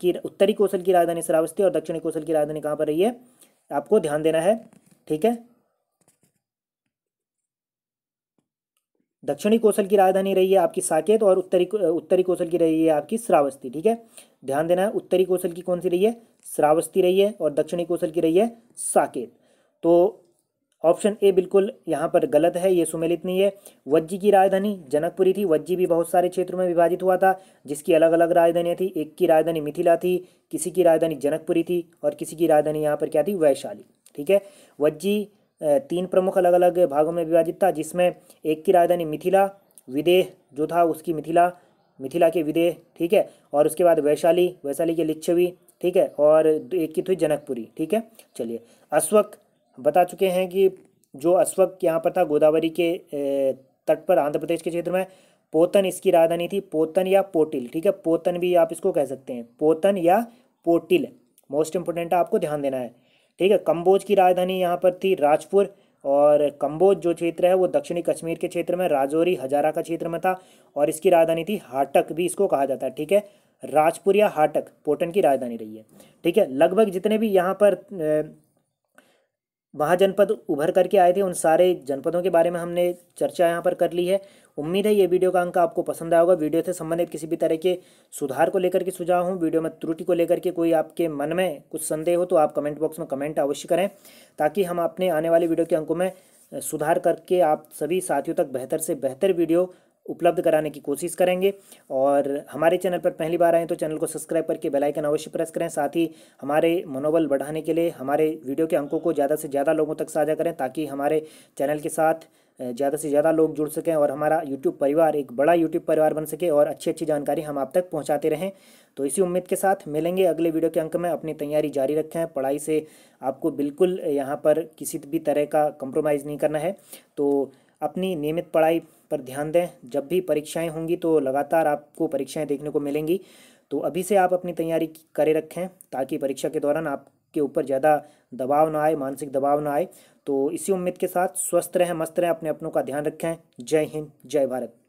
की उत्तरी कौशल की राजधानी श्रावस्ती और दक्षिणी कौशल की राजधानी कहाँ पर रही है आपको ध्यान देना है ठीक है दक्षिणी कौशल की राजधानी रही है आपकी साकेत और उत्तरी उत्तरी कौशल की रही है आपकी श्रावस्ती ठीक है ध्यान देना है उत्तरी कौशल की कौन सी रही है श्रावस्ती रही है और दक्षिणी कौशल की रही है साकेत तो ऑप्शन ए बिल्कुल यहाँ पर गलत है ये सुमेलित नहीं है वज्जी की राजधानी जनकपुरी थी वज्जी भी बहुत सारे क्षेत्रों में विभाजित हुआ था जिसकी अलग अलग राजधानियाँ थी एक की राजधानी मिथिला थी किसी की राजधानी जनकपुरी थी और किसी की राजधानी यहाँ पर क्या थी वैशाली ठीक है वज्जी तीन प्रमुख अलग अलग भागों में विभाजित था जिसमें एक की राजधानी मिथिला विदेह जो था उसकी मिथिला मिथिला के विदेह ठीक है और उसके बाद वैशाली वैशाली के लिच्छवी ठीक है और एक की थी जनकपुरी ठीक है चलिए अश्वक बता चुके हैं कि जो अश्वक यहाँ पर था गोदावरी के तट पर आंध्र प्रदेश के क्षेत्र में पोतन इसकी राजधानी थी पोतन या पोटिल ठीक है पोतन भी आप इसको कह सकते हैं पोतन या पोटिल मोस्ट इंपोर्टेंट आपको ध्यान देना है ठीक है कम्बोज की राजधानी यहाँ पर थी राजपुर और कम्बोज जो क्षेत्र है वो दक्षिणी कश्मीर के क्षेत्र में राजौरी हजारा का क्षेत्र में था और इसकी राजधानी थी हाटक भी इसको कहा जाता है ठीक है राजपुर या हाटक पोटन की राजधानी रही है ठीक है लगभग जितने भी यहाँ पर महाजनपद उभर करके आए थे उन सारे जनपदों के बारे में हमने चर्चा यहाँ पर कर ली है उम्मीद है ये वीडियो का अंक आपको पसंद आया होगा वीडियो से संबंधित किसी भी तरह के सुधार को लेकर के सुझाव हूँ वीडियो में त्रुटि को लेकर के कोई आपके मन में कुछ संदेह हो तो आप कमेंट बॉक्स में कमेंट अवश्य करें ताकि हम अपने आने वाले वीडियो के अंकों में सुधार करके आप सभी साथियों तक बेहतर से बेहतर वीडियो उपलब्ध कराने की कोशिश करेंगे और हमारे चैनल पर पहली बार आएँ तो चैनल को सब्सक्राइब करके बेल आइकन अवश्य प्रेस करें साथ ही हमारे मनोबल बढ़ाने के लिए हमारे वीडियो के अंकों को ज़्यादा से ज़्यादा लोगों तक साझा करें ताकि हमारे चैनल के साथ ज़्यादा से ज़्यादा लोग जुड़ सकें और हमारा यूट्यूब परिवार एक बड़ा यूट्यूब परिवार बन सके और अच्छी अच्छी जानकारी हम आप तक पहुँचाते रहें तो इसी उम्मीद के साथ मिलेंगे अगले वीडियो के अंक में अपनी तैयारी जारी रखें पढ़ाई से आपको बिल्कुल यहाँ पर किसी भी तरह का कंप्रोमाइज़ नहीं करना है तो अपनी नियमित पढ़ाई पर ध्यान दें जब भी परीक्षाएं होंगी तो लगातार आपको परीक्षाएं देखने को मिलेंगी तो अभी से आप अपनी तैयारी करे रखें ताकि परीक्षा के दौरान आपके ऊपर ज़्यादा दबाव ना आए मानसिक दबाव ना आए तो इसी उम्मीद के साथ स्वस्थ रहें मस्त रहें अपने अपनों का ध्यान रखें जय हिंद जय भारत